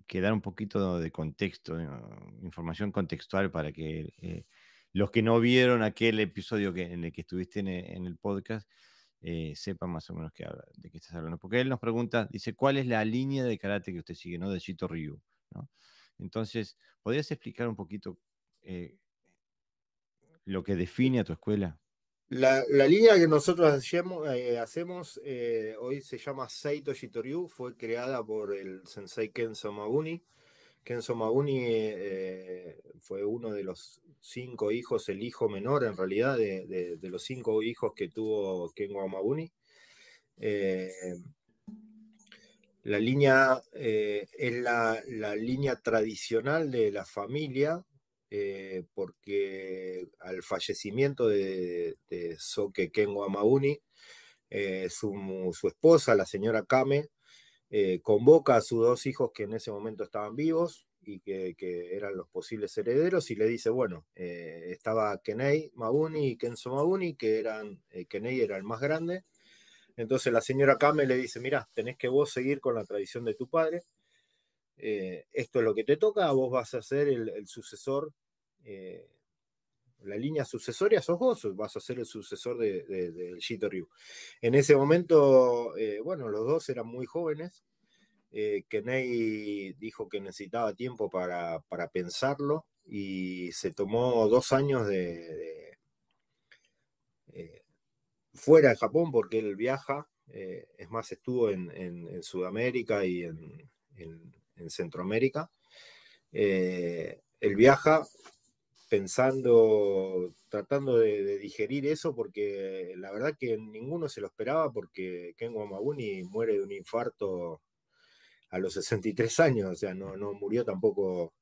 que, dar un poquito de contexto, información contextual para que eh, los que no vieron aquel episodio en el que estuviste en, eh, el podcast, eh, sepan más o menos habla, de qué estás hablando. Porque él nos pregunta, dice, ¿cuál es la línea de karate que usted sigue, no? De Chito Ryu, Entonces, ¿podrías explicar un poquito eh, lo que define a tu escuela? La, línea que nosotros hacemos, hoy se llama Seito Ryu. fue creada por el sensei Ken Samaguni, Kenzo Maguni eh, fue uno de los cinco hijos, el hijo menor en realidad, de, los cinco hijos que tuvo Kenzo Maguni. Eh, la línea eh, es la, línea tradicional de la familia, porque al fallecimiento de, de Soke Kengo eh, su, su esposa, la señora Kame, eh, convoca a sus dos hijos que en ese momento estaban vivos y que, eran los posibles herederos y le dice, bueno, eh, estaba Kenei Mauni y Kenzo Mauni, que eran, eh, era el más grande. Entonces la señora Kame le dice, mirá, tenés que vos seguir con la tradición de tu padre, esto es lo que te toca, vos vas a ser el, sucesor la línea sucesoria sos vos, vas a ser el sucesor de, de, Ryu. En ese momento, eh, bueno, los dos eran muy jóvenes. Eh, Kenei dijo que necesitaba tiempo para, pensarlo y se tomó dos años de, eh, fuera de Japón porque él viaja. Eh, es más, estuvo en, Sudamérica y en, en Centroamérica. él viaja, pensando, tratando de, digerir eso, porque la verdad que ninguno se lo esperaba, porque Ken Wamaguni muere de un infarto a los 63 años, o sea, no, no murió tampoco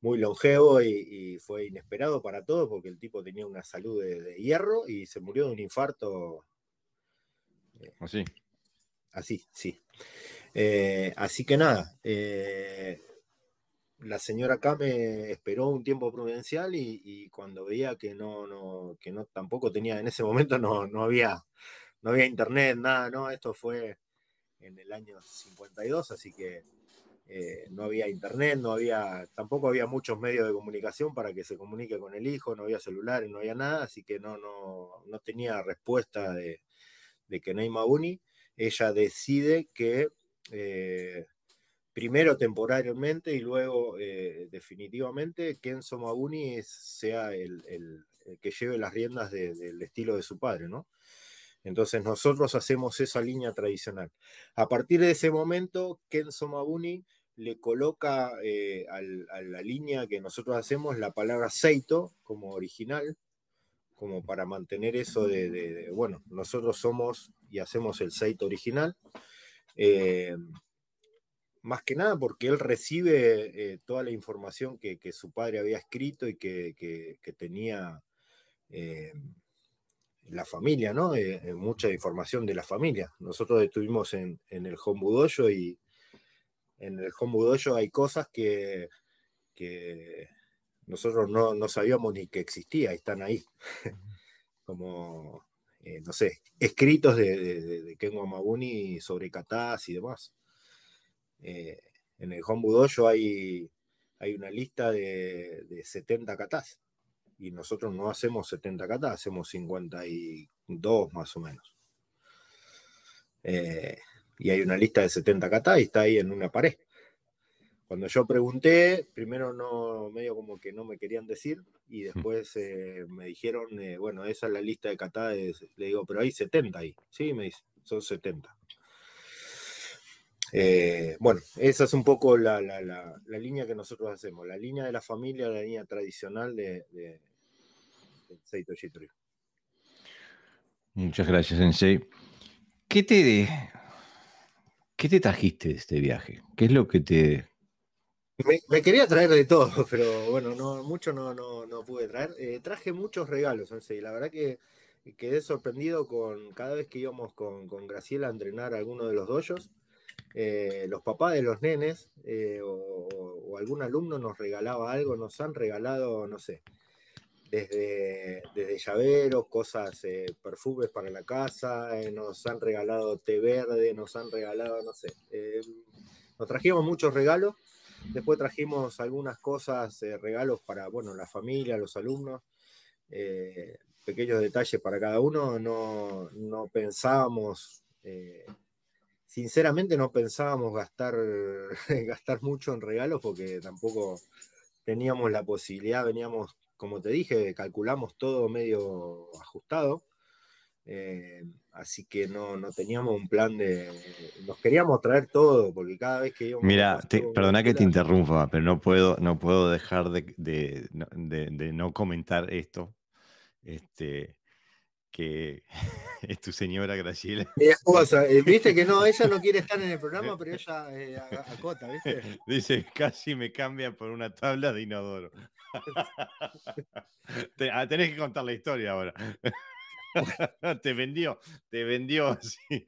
muy longevo y, fue inesperado para todos, porque el tipo tenía una salud de, hierro y se murió de un infarto. Eh, así. Así, sí. Eh, así que nada, eh, la señora Kame esperó un tiempo prudencial y, cuando veía que no, no, que no tampoco tenía, en ese momento no, no había, no había internet, nada, ¿no? Esto fue en el año 52, así que eh, no había internet, no había, tampoco había muchos medios de comunicación para que se comunique con el hijo, no había celulares, no había nada, así que no, no, tenía respuesta de, que Neymar Mauni. Ella decide que eh, primero temporalmente y luego eh, definitivamente Kenzo Mabuni sea el, el, que lleve las riendas del estilo de su padre, ¿no? Entonces nosotros hacemos esa línea tradicional. A partir de ese momento, Kenzo Mabuni le coloca eh, a la línea que nosotros hacemos la palabra Seito como original, como para mantener eso de, bueno, nosotros somos y hacemos el Seito original. Eh, más que nada porque él recibe eh, toda la información que, su padre había escrito y que, tenía eh, la familia, ¿no? Eh, mucha información de la familia. Nosotros estuvimos en, en el Hombudoyo y en el Hombudoyo hay cosas que, nosotros no, sabíamos ni que existía, están ahí. *laughs* Como, no sé, escritos de, de, de Ken sobre Katás y demás. Eh, en el Hombu hay, hay una lista de, 70 katas y nosotros no hacemos 70 katas, hacemos 52 más o menos. Eh, y hay una lista de 70 katas y está ahí en una pared. Cuando yo pregunté, primero no, medio como que no me querían decir, y mm. después eh, me dijeron, bueno, esa es la lista de katas, le digo, pero hay 70 ahí. Sí, me dice, son 70. Eh, bueno, esa es un poco la, línea que nosotros hacemos, la línea de la familia, la línea tradicional de, Seito Muchas gracias, Sensei. ¿Qué te, ¿Qué te trajiste de este viaje? ¿Qué es lo que te... Me, quería traer de todo, *laughs* pero bueno, no, mucho no, no, pude traer. Eh, traje muchos regalos, Sensei. La verdad que quedé sorprendido con cada vez que íbamos con, con Graciela a entrenar alguno de los doyos. Eh, los papás de los nenes eh, o, algún alumno nos regalaba algo, nos han regalado, no sé, desde, desde llaveros, cosas, eh, perfumes para la casa, nos han regalado té verde, nos han regalado, no sé, nos trajimos muchos regalos, después trajimos algunas cosas, regalos para, bueno, la familia, los alumnos pequeños detalles para cada uno, no, pensábamos Sinceramente no pensábamos gastar, *laughs* gastar mucho en regalos porque tampoco teníamos la posibilidad, veníamos, como te dije, calculamos todo medio ajustado. Eh, así que no, teníamos un plan de. Nos queríamos traer todo, porque cada vez que íbamos. Mira, perdona que te interrumpa, pero no puedo, no puedo dejar de, de no comentar esto. Este, que *laughs* es tu señora Graciela. Eh, *laughs* viste que no, ella no quiere estar en el programa, pero ella eh, acota, ¿viste? *laughs* Dice, casi me cambia por una tabla de inodoro. Ah, tenés que contar la historia ahora. te vendió, te vendió así.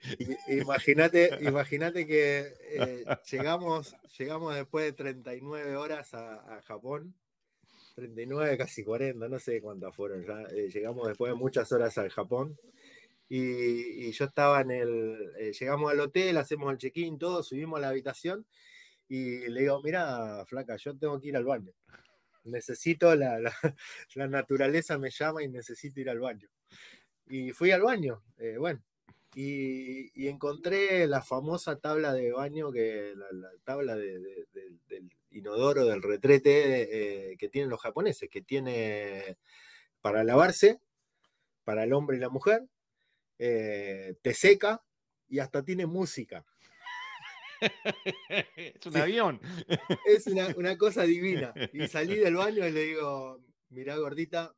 Imagínate, imagínate que eh, llegamos, llegamos después de 39 horas a Japón 39, casi 40, no sé cuántas fueron eh, llegamos después de muchas horas al Japón. Y, yo estaba en el. Eh, llegamos al hotel, hacemos el check-in, todo, subimos a la habitación. Y le digo, mira, flaca, yo tengo que ir al baño. Necesito *laughs* la, naturaleza me llama y necesito ir al baño. Y fui al baño, eh, bueno, y, encontré la famosa tabla de baño, que la, tabla del inodoro del retrete eh, que tienen los japoneses, que tiene para lavarse, para el hombre y la mujer, eh, te seca y hasta tiene música. *laughs* es un avión. Es una, una, cosa divina. *laughs* Y salí del baño y le digo, mirá gordita,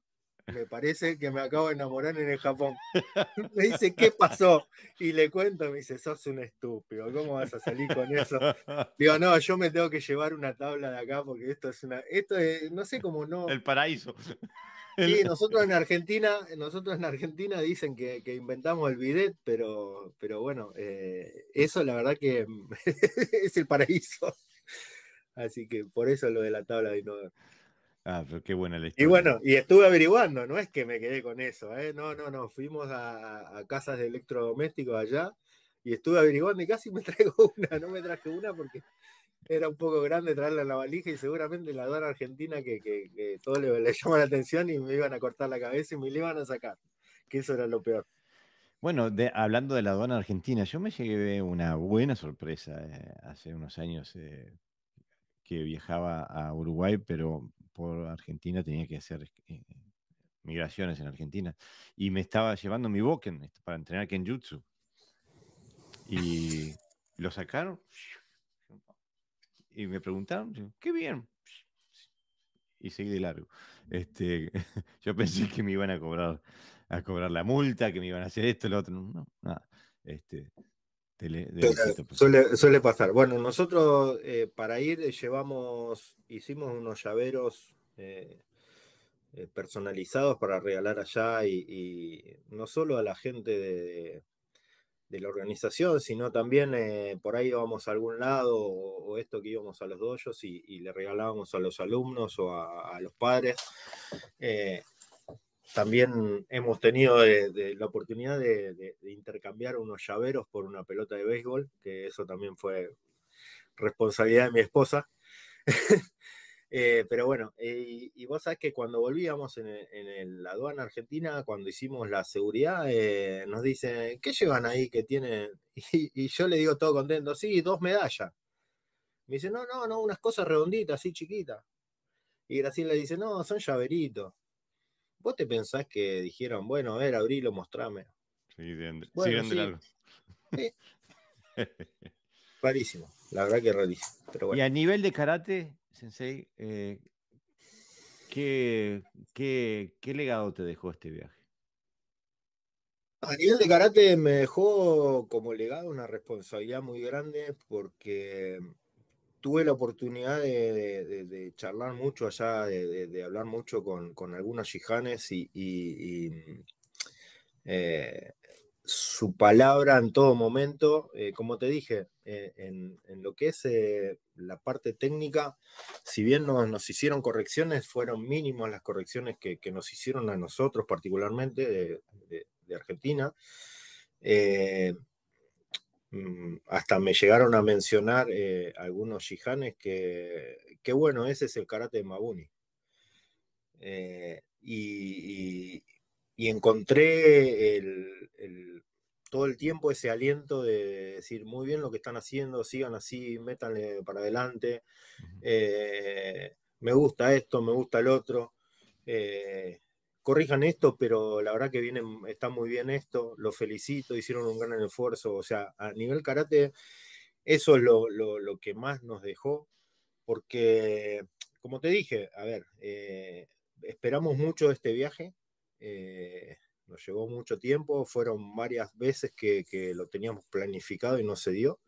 me parece que me acabo de enamorar en el Japón. *laughs* Me dice, ¿qué pasó? Y le cuento, me dice, sos un estúpido, ¿cómo vas a salir con eso? *laughs* Digo, no, yo me tengo que llevar una tabla de acá porque esto es una, esto es, no sé cómo no. El paraíso. Sí, *laughs* nosotros en Argentina, nosotros en Argentina dicen que, inventamos el bidet, pero, pero bueno, eh, eso la verdad que es el paraíso. Así que por eso lo de la tabla de no Ah, pero qué buena la Y bueno, y estuve averiguando, no es que me quedé con eso, ¿eh? no, no, no, fuimos a, casas de electrodomésticos allá y estuve averiguando y casi me *laughs* traigo una, no me traje una porque era un poco grande traerla en la valija y seguramente la aduana argentina que, que, todo le, le llama la atención y me iban a cortar la cabeza y me la iban a sacar, que eso era lo peor. Bueno, hablando de la aduana argentina, yo me llegué una buena sorpresa eh, hace unos años eh, que viajaba a Uruguay, pero por Argentina, tenía que hacer eh, migraciones en Argentina. Y me estaba llevando mi Boken este, para entrenar Kenjutsu. Y lo sacaron y me preguntaron, qué bien. Y seguí de largo. Este, *laughs* yo pensé que me iban a cobrar, a cobrar la multa, que me iban a hacer esto, lo otro. No, nada. Este, suele, pasar. Bueno, nosotros eh, para ir eh, llevamos, hicimos unos llaveros eh, personalizados para regalar allá y, no solo a la gente de, la organización, sino también por ahí íbamos a algún lado o, esto que íbamos a los doyos y, le regalábamos a los alumnos o a, a los padres también hemos tenido la oportunidad de, intercambiar unos llaveros por una pelota de béisbol, que eso también fue responsabilidad de mi esposa. *laughs* Eh, pero bueno, eh, y vos sabés que cuando volvíamos en, la aduana argentina, cuando hicimos la seguridad, eh, nos dicen, ¿qué llevan ahí que tienen? *laughs* Y, yo le digo todo contento, sí, dos medallas. Me dice, no, no, no, unas cosas redonditas, así chiquitas. Y Graciela le dice, no, son llaveritos. ¿Vos te pensás que dijeron, bueno, a ver, abrilo, mostrame? Sí, de sí, de *laughs* rarísimo, la verdad que rarísimo. Y a nivel de karate, Sensei, eh, ¿qué, qué legado te dejó este viaje? A nivel de karate me dejó como legado una responsabilidad muy grande porque tuve la oportunidad de, charlar mucho allá, de, hablar mucho con, algunos yijanes y, mm, eh, su palabra en todo momento, eh, como te dije, eh, en, lo que es la parte técnica, si bien nos, hicieron correcciones, fueron mínimas las correcciones que, nos hicieron a nosotros particularmente de, de Argentina. Mm, hasta me llegaron a mencionar eh, algunos shihanes que, qué bueno, ese es el karate de Mabuni. Eh, y, encontré todo el tiempo ese aliento de decir, muy bien lo que están haciendo, sigan así, métanle para adelante, eh, me gusta esto, me gusta el otro corrijan esto, pero la verdad que vienen, mm, está muy bien esto, los felicito, hicieron un gran esfuerzo, o sea, a nivel karate, eso es lo, que más nos dejó, porque, como te dije, a ver, eh, esperamos mucho este viaje, eh, nos llevó mucho tiempo, fueron varias veces que, lo teníamos planificado y no se dio.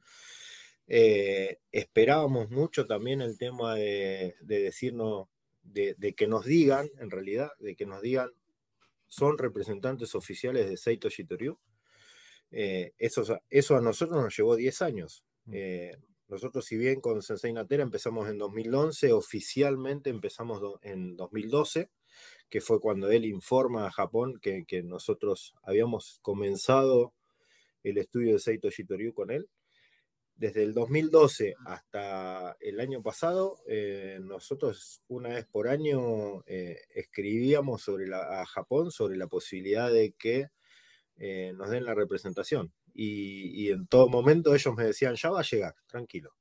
Eh, esperábamos mucho también el tema de, de decirnos, de, que nos digan, en realidad, de que nos digan, son representantes oficiales de Seito Shitoriu. Eh, eso, eso a nosotros nos llevó 10 años. Mm. Eh, nosotros, si bien con Sensei Natera empezamos en 2011, oficialmente empezamos en 2012, que fue cuando él informa a Japón que, que nosotros habíamos comenzado el estudio de Seito Shitoriu con él desde el 2012 hasta el año pasado, eh, nosotros una vez por año eh, escribíamos sobre la, a Japón sobre la posibilidad de que eh, nos den la representación. Y, en todo momento ellos me decían, ya va a llegar, tranquilo,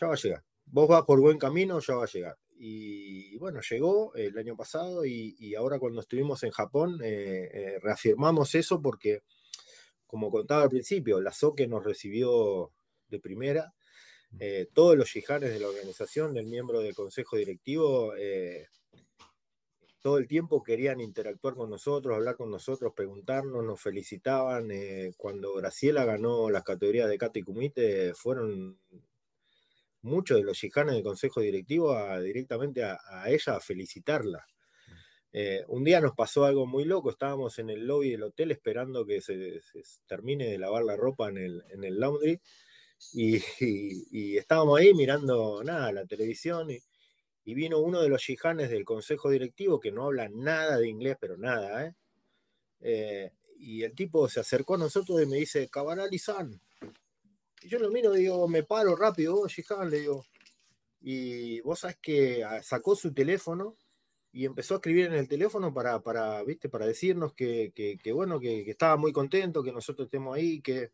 ya va a llegar. Vos vas por buen camino, ya va a llegar. Y, bueno, llegó el año pasado y, ahora cuando estuvimos en Japón reafirmamos eso porque, como contaba al principio, la SOC nos recibió de primera. Mm. Eh, todos los yihanes de la organización, del miembro del consejo directivo, eh, todo el tiempo querían interactuar con nosotros, hablar con nosotros, preguntarnos, nos felicitaban. Eh, cuando Graciela ganó las categorías de Cata y Kumite, fueron muchos de los yihanes del consejo directivo directamente a, ella a felicitarla. un día nos pasó algo muy loco, estábamos en el lobby del hotel esperando que se, se termine de lavar la ropa en el, en el laundry y, y, estábamos ahí mirando nada, la televisión y, vino uno de los yihanes del consejo directivo que no habla nada de inglés, pero nada, ¿eh? eh y el tipo se acercó a nosotros y me dice, Cabanalizan. Y yo lo miro, digo, me paro rápido, vos, le digo. Y vos sabes que ah, sacó su teléfono y empezó a escribir en el teléfono para, para, ¿viste? para decirnos que, que, bueno, que, estaba muy contento, que nosotros estemos ahí, que,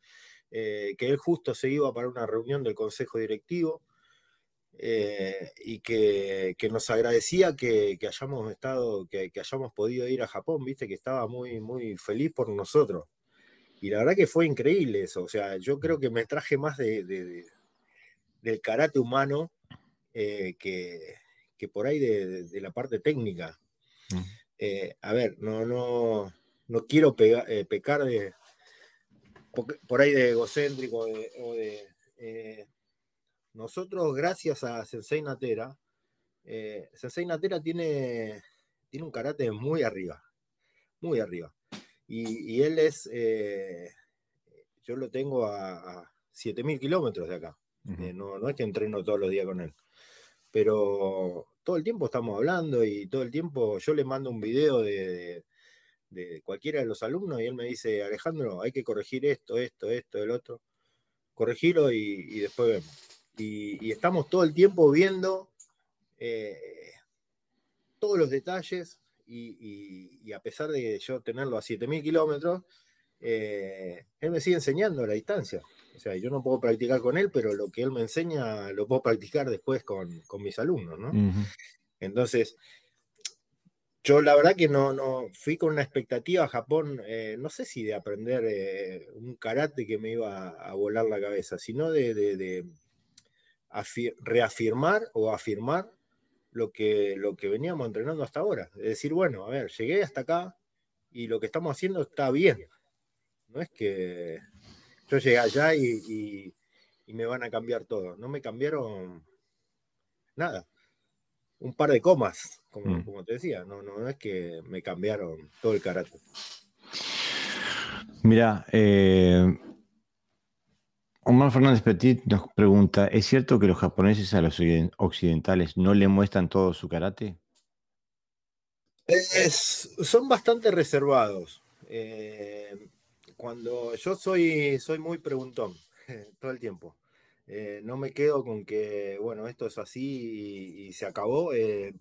eh, que él justo se iba para una reunión del Consejo Directivo eh, y que, nos agradecía que, hayamos estado, que, hayamos podido ir a Japón, viste, que estaba muy, muy feliz por nosotros. Y la verdad que fue increíble eso, o sea, yo creo que me traje más del karate humano eh, que, por ahí de, la parte técnica. Mm. a ver, no, no, no quiero pecar de, por, ahí de egocéntrico de... Eh, nosotros, gracias a Sensei Natera, eh, Sensei Natera tiene, tiene un karate muy arriba, muy arriba. Y, él es, eh, yo lo tengo a, a 7.000 kilómetros de acá. no, es que entreno todos los días con él, pero todo el tiempo estamos hablando y todo el tiempo yo le mando un video de, de cualquiera de los alumnos y él me dice, Alejandro, hay que corregir esto, esto, esto, el otro. corregirlo y, y después vemos. Y, estamos todo el tiempo viendo eh, todos los detalles y, a pesar de yo tenerlo a 7.000 kilómetros, eh, él me sigue enseñando a la distancia. O sea, yo no puedo practicar con él, pero lo que él me enseña lo puedo practicar después con, con mis alumnos, ¿no? Entonces, yo la verdad que no, fui con una expectativa a Japón, eh, no sé si de aprender eh, un karate que me iba a, volar la cabeza, sino de, reafirmar o afirmar lo que, lo que veníamos entrenando hasta ahora. Es decir, bueno, a ver, llegué hasta acá y lo que estamos haciendo está bien. No es que yo llegué allá y, y me van a cambiar todo. No me cambiaron nada. Un par de comas Mm. como, te decía, no, es que me cambiaron todo el karate Mira, eh, Omar Fernández Petit nos pregunta, ¿es cierto que los japoneses a los occidentales no le muestran todo su karate? son bastante reservados. Eh, cuando yo soy, soy muy preguntón *laughs* todo el tiempo. Eh, no me quedo con que, bueno, esto es así y, se acabó. Eh,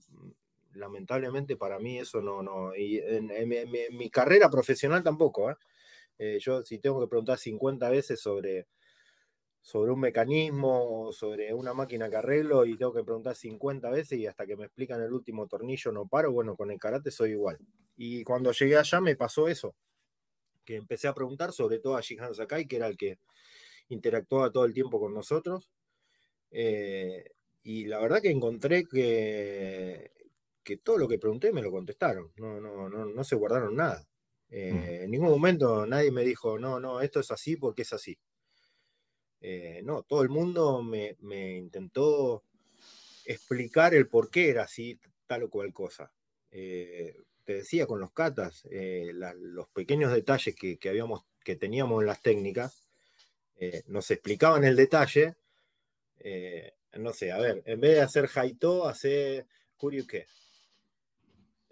lamentablemente para mí eso no, no, y en, mi carrera profesional tampoco. ¿eh? Eh, yo si tengo que preguntar 50 veces sobre, sobre un mecanismo sobre una máquina que arreglo y tengo que preguntar 50 veces y hasta que me explican el último tornillo no paro, bueno, con el karate soy igual. Y cuando llegué allá me pasó eso, que empecé a preguntar sobre todo a Shihan Sakai, que era el que interactuaba todo el tiempo con nosotros. Eh, y la verdad que encontré que que todo lo que pregunté me lo contestaron, no, no, no, no se guardaron nada. Eh, mm. En ningún momento nadie me dijo, no, no, esto es así porque es así. Eh, no, todo el mundo me, intentó explicar el por qué era así tal o cual cosa. Eh, te decía con los catas, los pequeños detalles que, habíamos, que teníamos en las técnicas, nos explicaban el detalle. no sé, a ver, en vez de hacer Haito, hace qué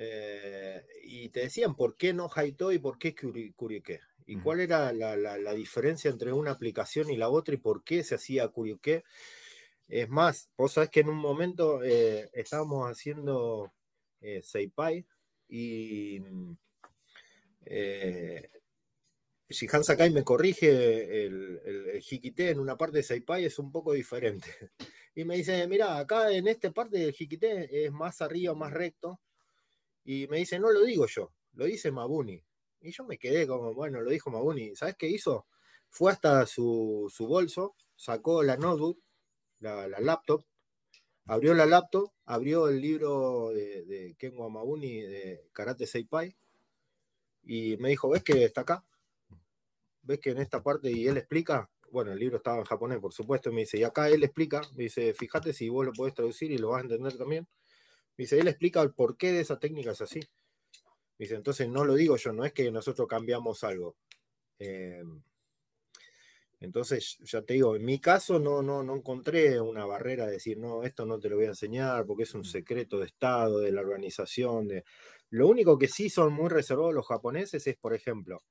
eh, y te decían por qué no Haito y por qué Kuriuke. ¿Y cuál era la, diferencia entre una aplicación y la otra y por qué se hacía Kuriuke? Es más, vos sabés que en un momento eh, estábamos haciendo eh, Seipai y mm, eh, Shihan Sakai me corrige el, el, en una parte de Seipai es un poco diferente. *laughs* Y me dice, mira, acá en esta parte del Hikite es más arriba, más recto, y me dice, no lo digo yo, lo dice Mabuni. Y yo me quedé como, bueno, lo dijo Mabuni. ¿Sabes qué hizo? Fue hasta su, bolso, sacó la notebook, la, laptop, abrió la laptop, abrió el libro de, de Mabuni de Karate Seipai y me dijo, ¿ves que está acá? ¿Ves que en esta parte y él explica? Bueno, el libro estaba en japonés, por supuesto, y me dice, y acá él explica, me dice, fíjate si vos lo podés traducir y lo vas a entender también dice, él explica el porqué de esa técnica es así. dice, entonces no lo digo yo, no es que nosotros cambiamos algo. Eh, entonces, ya te digo, en mi caso no, no, no encontré una barrera de decir, no, esto no te lo voy a enseñar porque es un mm. secreto de Estado, de la organización. Lo único que sí son muy reservados los japoneses es, por ejemplo,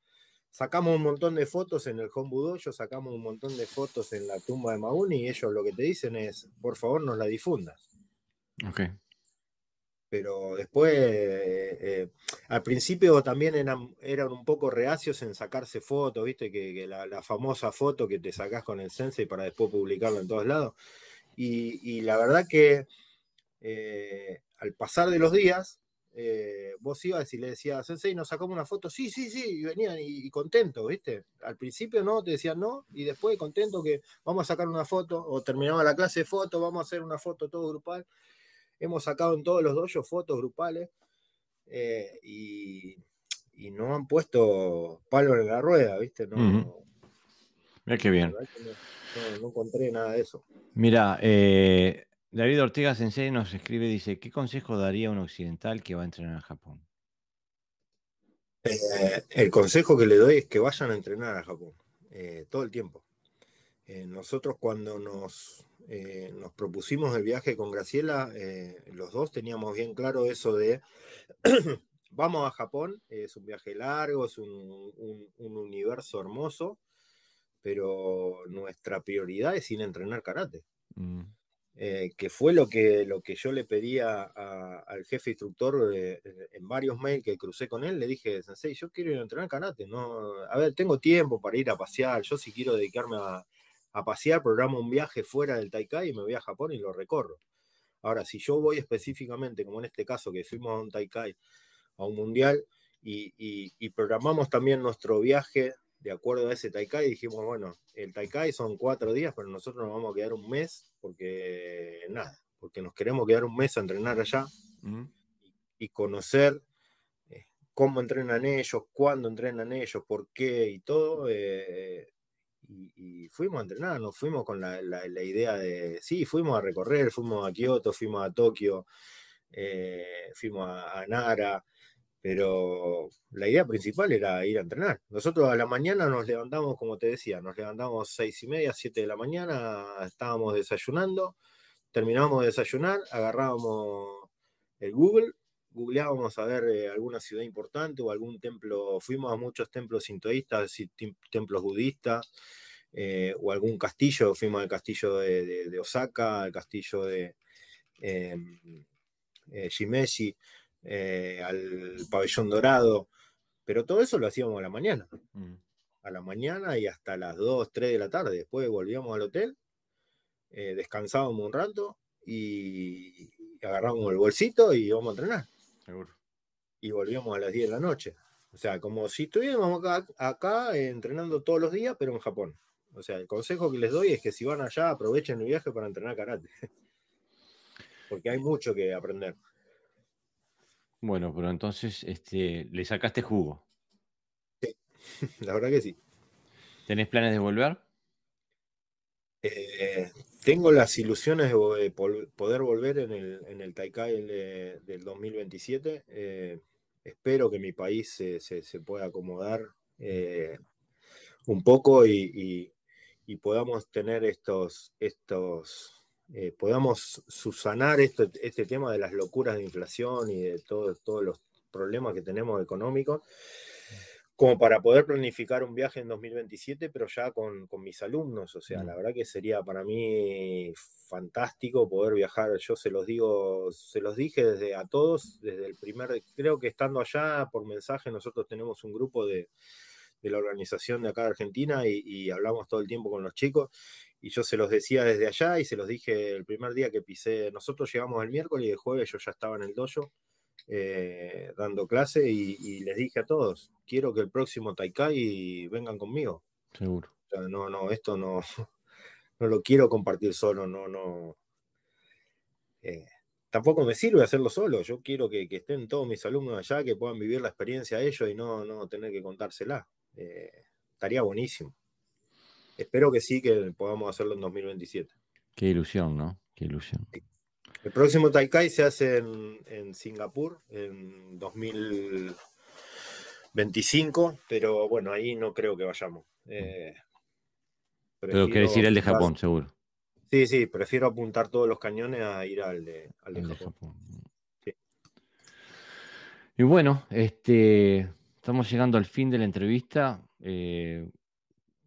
sacamos un montón de fotos en el yo sacamos un montón de fotos en la tumba de Mauni y ellos lo que te dicen es, por favor, nos la difundas. Okay pero después, eh, eh, al principio también eran, un poco reacios en sacarse fotos, viste, que, la, famosa foto que te sacás con el Sensei para después publicarlo en todos lados. Y, la verdad que eh, al pasar de los días, vos ibas y le decías, Sensei, nos sacamos una foto, sí, sí, sí, y venían y, contentos, viste. Al principio no, te decían no, y después contento que vamos a sacar una foto, o terminaba la clase de foto, vamos a hacer una foto todo grupal. Hemos sacado en todos los dojos fotos grupales eh, y, no han puesto palo en la rueda, ¿viste? No, Mira qué bien. No, encontré nada de eso. Mira, eh, David Ortega Sensei nos escribe, dice, ¿qué consejo daría un occidental que va a entrenar a Japón? Eh, el consejo que le doy es que vayan a entrenar a Japón, todo el tiempo. Eh, nosotros cuando nos, eh, nos propusimos el viaje con Graciela, eh, los dos teníamos bien claro eso de *clears throat* vamos a Japón, es un viaje largo, es un, universo hermoso, pero nuestra prioridad es ir a entrenar karate. Mm. que fue lo que, lo que yo le pedía al jefe instructor en varios mails que crucé con él, le dije, Sensei, yo quiero ir a entrenar karate, no, a ver, tengo tiempo para ir a pasear, yo sí quiero dedicarme a, a pasear, programo un viaje fuera del Taikai y me voy a Japón y lo recorro. Ahora, si yo voy específicamente, como en este caso que fuimos a un Taikai, a un mundial, y, programamos también nuestro viaje de acuerdo a ese Taikai, y dijimos, bueno, el Taikai son cuatro días, pero nosotros nos vamos a quedar un mes porque nada, porque nos queremos quedar un mes a entrenar allá y, conocer eh, cómo entrenan ellos, cuándo entrenan ellos, por qué y todo, eh, y, fuimos a entrenar, nos fuimos con la, idea de, sí, fuimos a recorrer, fuimos a Kioto, fuimos a Tokio, eh, fuimos a, Nara, pero la idea principal era ir a entrenar. Nosotros a la mañana nos levantamos, como te decía, nos levantamos seis y media, siete de la mañana, estábamos desayunando, terminábamos de desayunar, agarrábamos el Google googleábamos a ver eh, alguna ciudad importante o algún templo, fuimos a muchos templos sintoístas, templos budistas, eh, o algún castillo, fuimos al castillo de, Osaka, al castillo de em, eh, eh, al pabellón dorado, pero todo eso lo hacíamos a la mañana, mm. a la mañana y hasta las 2, 3 de la tarde, después volvíamos al hotel, descansábamos un rato y agarrábamos el bolsito y vamos a entrenar. Y volvíamos a las 10 de la noche. O sea, como si estuviéramos acá, eh, entrenando todos los días, pero en Japón. O sea, el consejo que les doy es que si van allá, aprovechen el viaje para entrenar karate. *laughs* Porque hay mucho que aprender. Bueno, pero entonces este, le sacaste jugo. *laughs* la verdad que sí. ¿Tenés planes de volver? Eh, tengo las ilusiones de poder volver en el, en el Taikai del, 2027. Eh, espero que mi país se, se, pueda acomodar eh, un poco y, podamos tener estos, estos eh, podamos subsanar este, este, tema de las locuras de inflación y de todos los problemas que tenemos económicos como para poder planificar un viaje en 2027, pero ya con, con mis alumnos. O sea, mm. la verdad que sería para mí fantástico poder viajar. Yo se los digo, se los dije desde a todos, desde el primer, creo que estando allá por mensaje, nosotros tenemos un grupo de, de la organización de acá de Argentina y, hablamos todo el tiempo con los chicos. Y yo se los decía desde allá y se los dije el primer día que pisé. Nosotros llegamos el miércoles y el jueves yo ya estaba en el dojo. Eh, dando clase y, les dije a todos, quiero que el próximo Taikai vengan conmigo. Seguro. no, no, esto no, *laughs* no lo quiero compartir solo, no, no. Eh, tampoco me sirve hacerlo solo, yo quiero que, estén todos mis alumnos allá, que puedan vivir la experiencia ellos y no, tener que contársela. Eh, estaría buenísimo. Espero que sí, que podamos hacerlo en 2027. Qué ilusión, ¿no? Qué ilusión. El próximo Taikai se hace en, Singapur en 2025, pero bueno, ahí no creo que vayamos. Eh, pero querés ir al de Japón, seguro. Sí, sí, prefiero apuntar todos los cañones a ir al de, Japón. Y bueno, este, estamos llegando al fin de la entrevista. Eh,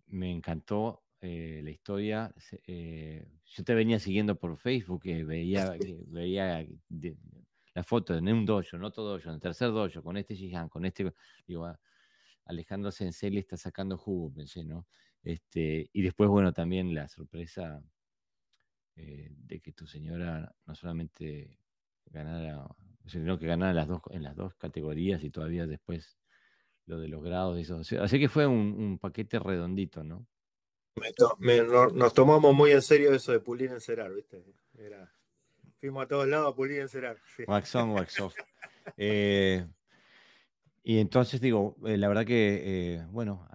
me encantó eh, la historia yo te venía siguiendo por Facebook y veía, veía eh, la foto en un dojo, no todo dojo, en el tercer dojo, con este Shihan, con este. Digo, ah, Alejandro Sensei está sacando jugo, pensé, ¿no? Este, y después, bueno, también la sorpresa eh, de que tu señora no solamente ganara, sino que ganara las dos, en las dos categorías y todavía después lo de los grados y eso. Así que fue un paquete redondito, ¿no? nos tomamos muy en serio eso de pulir y encerar, ¿viste? fuimos a todos lados a pulir y encerar. Sí. Wax on, eh, y entonces digo, eh, la verdad que, eh, bueno,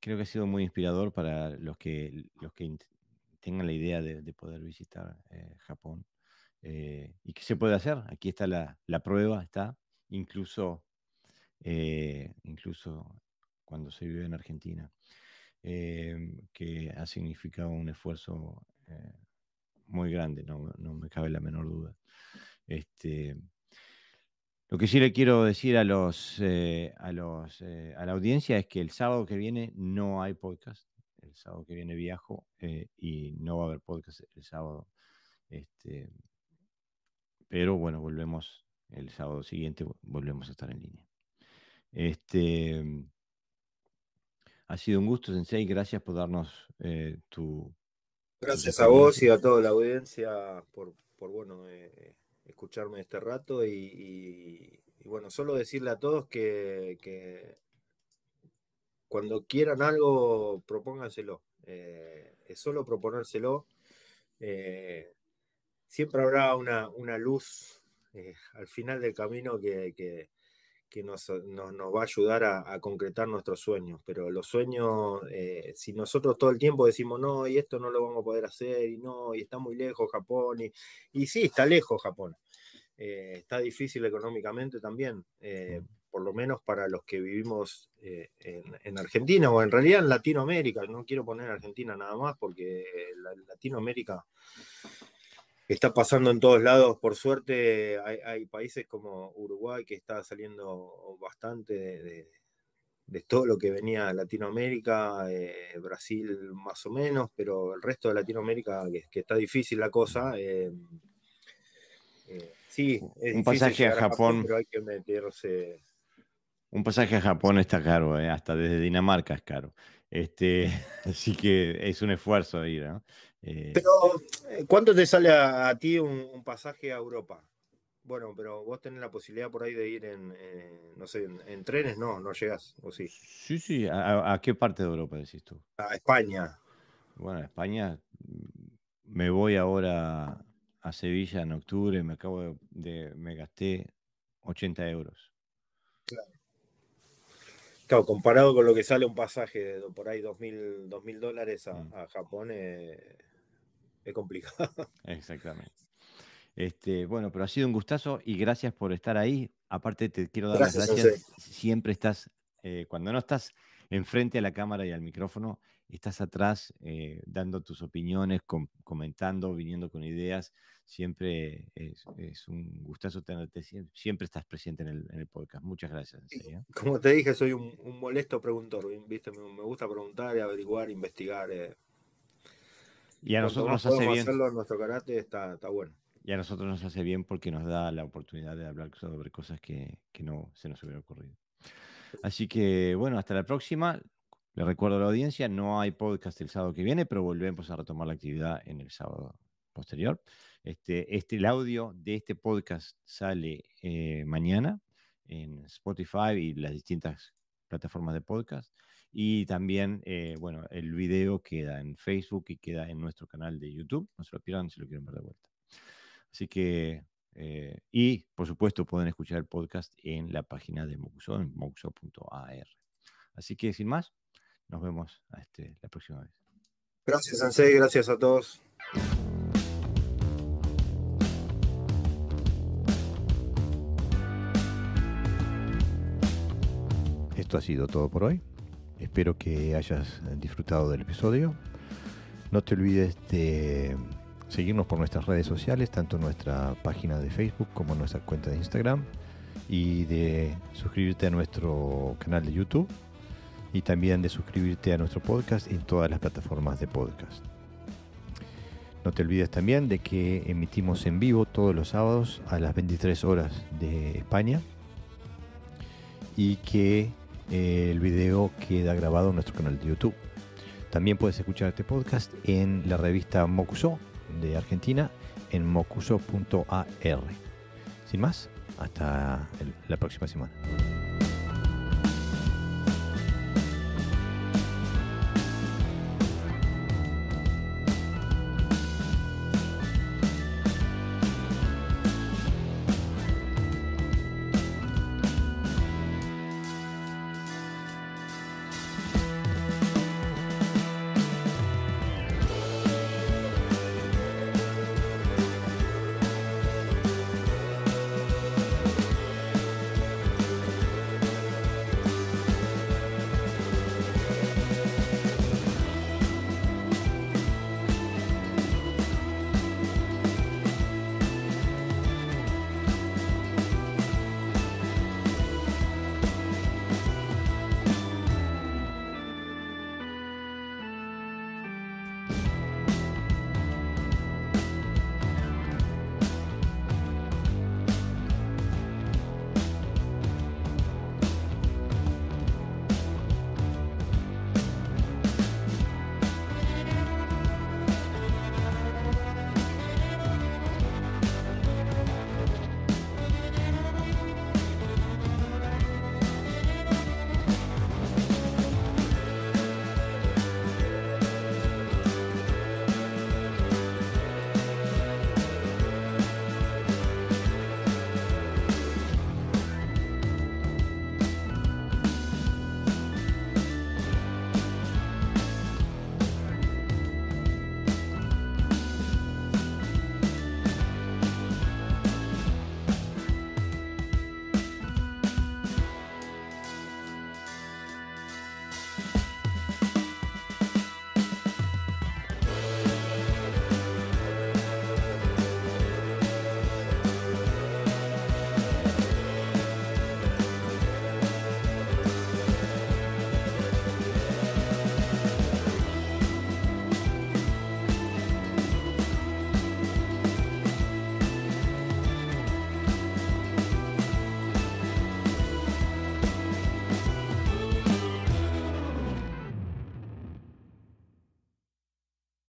creo que ha sido muy inspirador para los que, los que tengan la idea de, poder visitar Japón. ¿Y que se puede hacer? Aquí está la, la prueba, está. Incluso, incluso cuando se vive en Argentina. Em, que ha significado un esfuerzo eh, muy grande, no, me cabe la menor duda. Este, lo que sí le quiero decir a, los, eh, a, los, eh, a la audiencia es que el sábado que viene no hay podcast. El sábado que viene viajo y no va a haber podcast el sábado. Este, pero bueno, volvemos el sábado siguiente, volvemos a estar en línea. Este, ha sido un gusto, Sensei. Gracias por darnos eh, tu. Gracias a vos y a toda la audiencia por, bueno, eh, escucharme este rato. Y, bueno, solo decirle a todos que, cuando quieran algo, propónganselo. Eh, es solo proponérselo. siempre habrá una, luz al final del camino que que nos, va a ayudar a, concretar nuestros sueños. Pero los sueños, eh, si nosotros todo el tiempo decimos, no, y esto no lo vamos a poder hacer, y no, y está muy lejos Japón, y, sí, está lejos Japón. Eh, está difícil económicamente también, eh, por lo menos para los que vivimos en, Argentina o en realidad en Latinoamérica. No quiero poner Argentina nada más porque Latinoamérica está pasando en todos lados. Por suerte, hay, países como Uruguay que está saliendo bastante de, todo lo que venía Latinoamérica, eh, Brasil más o menos, pero el resto de Latinoamérica, que, que está difícil la cosa. Eh, eh, sí, es un pasaje a Japón, que Un pasaje a Japón está caro, hasta desde Dinamarca es caro. Este, *laughs* así que es un esfuerzo ir, ¿no? Eh, pero, eh, ¿cuánto te sale a, ti un, pasaje a Europa? Bueno, pero vos tenés la posibilidad por ahí de ir en, eh, no sé, en, trenes, no, no llegás, ¿o sí? Sí, sí, ¿A, qué parte de Europa decís tú? A España. Bueno, a España mm, me voy ahora a Sevilla en octubre, me acabo de, me gasté 80 euros. Claro. Claro, comparado con lo que sale un pasaje de por ahí 2.000 mil, dólares a, mm. Japón, eh, es complicado. *laughs* Exactamente. Este, bueno, pero ha sido un gustazo y gracias por estar ahí. Aparte, te quiero dar las gracias. Siempre estás, eh, cuando no estás enfrente a la cámara y al micrófono, estás atrás eh, dando tus opiniones, comentando, viniendo con ideas. Siempre es, un gustazo tenerte, siempre estás presente en el, podcast. Muchas gracias. Como te dije, soy un, molesto preguntor, ¿viste? Me, gusta preguntar, averiguar, investigar. Eh. Y a nosotros nos hace bien. nuestro karate está, está, bueno. Y a nosotros nos hace bien porque nos da la oportunidad de hablar sobre cosas que, que no se nos hubiera ocurrido. Así que, bueno, hasta la próxima. Le recuerdo a la audiencia, no hay podcast el sábado que viene, pero volvemos a retomar la actividad en el sábado posterior. Este, este el audio de este podcast sale eh, mañana en Spotify y las distintas plataformas de podcast. Y también, eh, bueno, el video queda en Facebook y queda en nuestro canal de YouTube. No se lo pierdan si lo quieren ver de vuelta. Así que, eh, y por supuesto, pueden escuchar el podcast en la página de Mocuso, en mocuso.ar. Así que, sin más, nos vemos este, la próxima vez. Gracias, Sensei. Gracias a todos. Esto ha sido todo por hoy. Espero que hayas disfrutado del episodio. No te olvides de seguirnos por nuestras redes sociales, tanto nuestra página de Facebook como nuestra cuenta de Instagram, y de suscribirte a nuestro canal de YouTube y también de suscribirte a nuestro podcast en todas las plataformas de podcast. No te olvides también de que emitimos en vivo todos los sábados a las 23 horas de España y que el video queda grabado en nuestro canal de YouTube. También puedes escuchar este podcast en la revista Mocuso de Argentina en mocuso.ar. Sin más, hasta la próxima semana.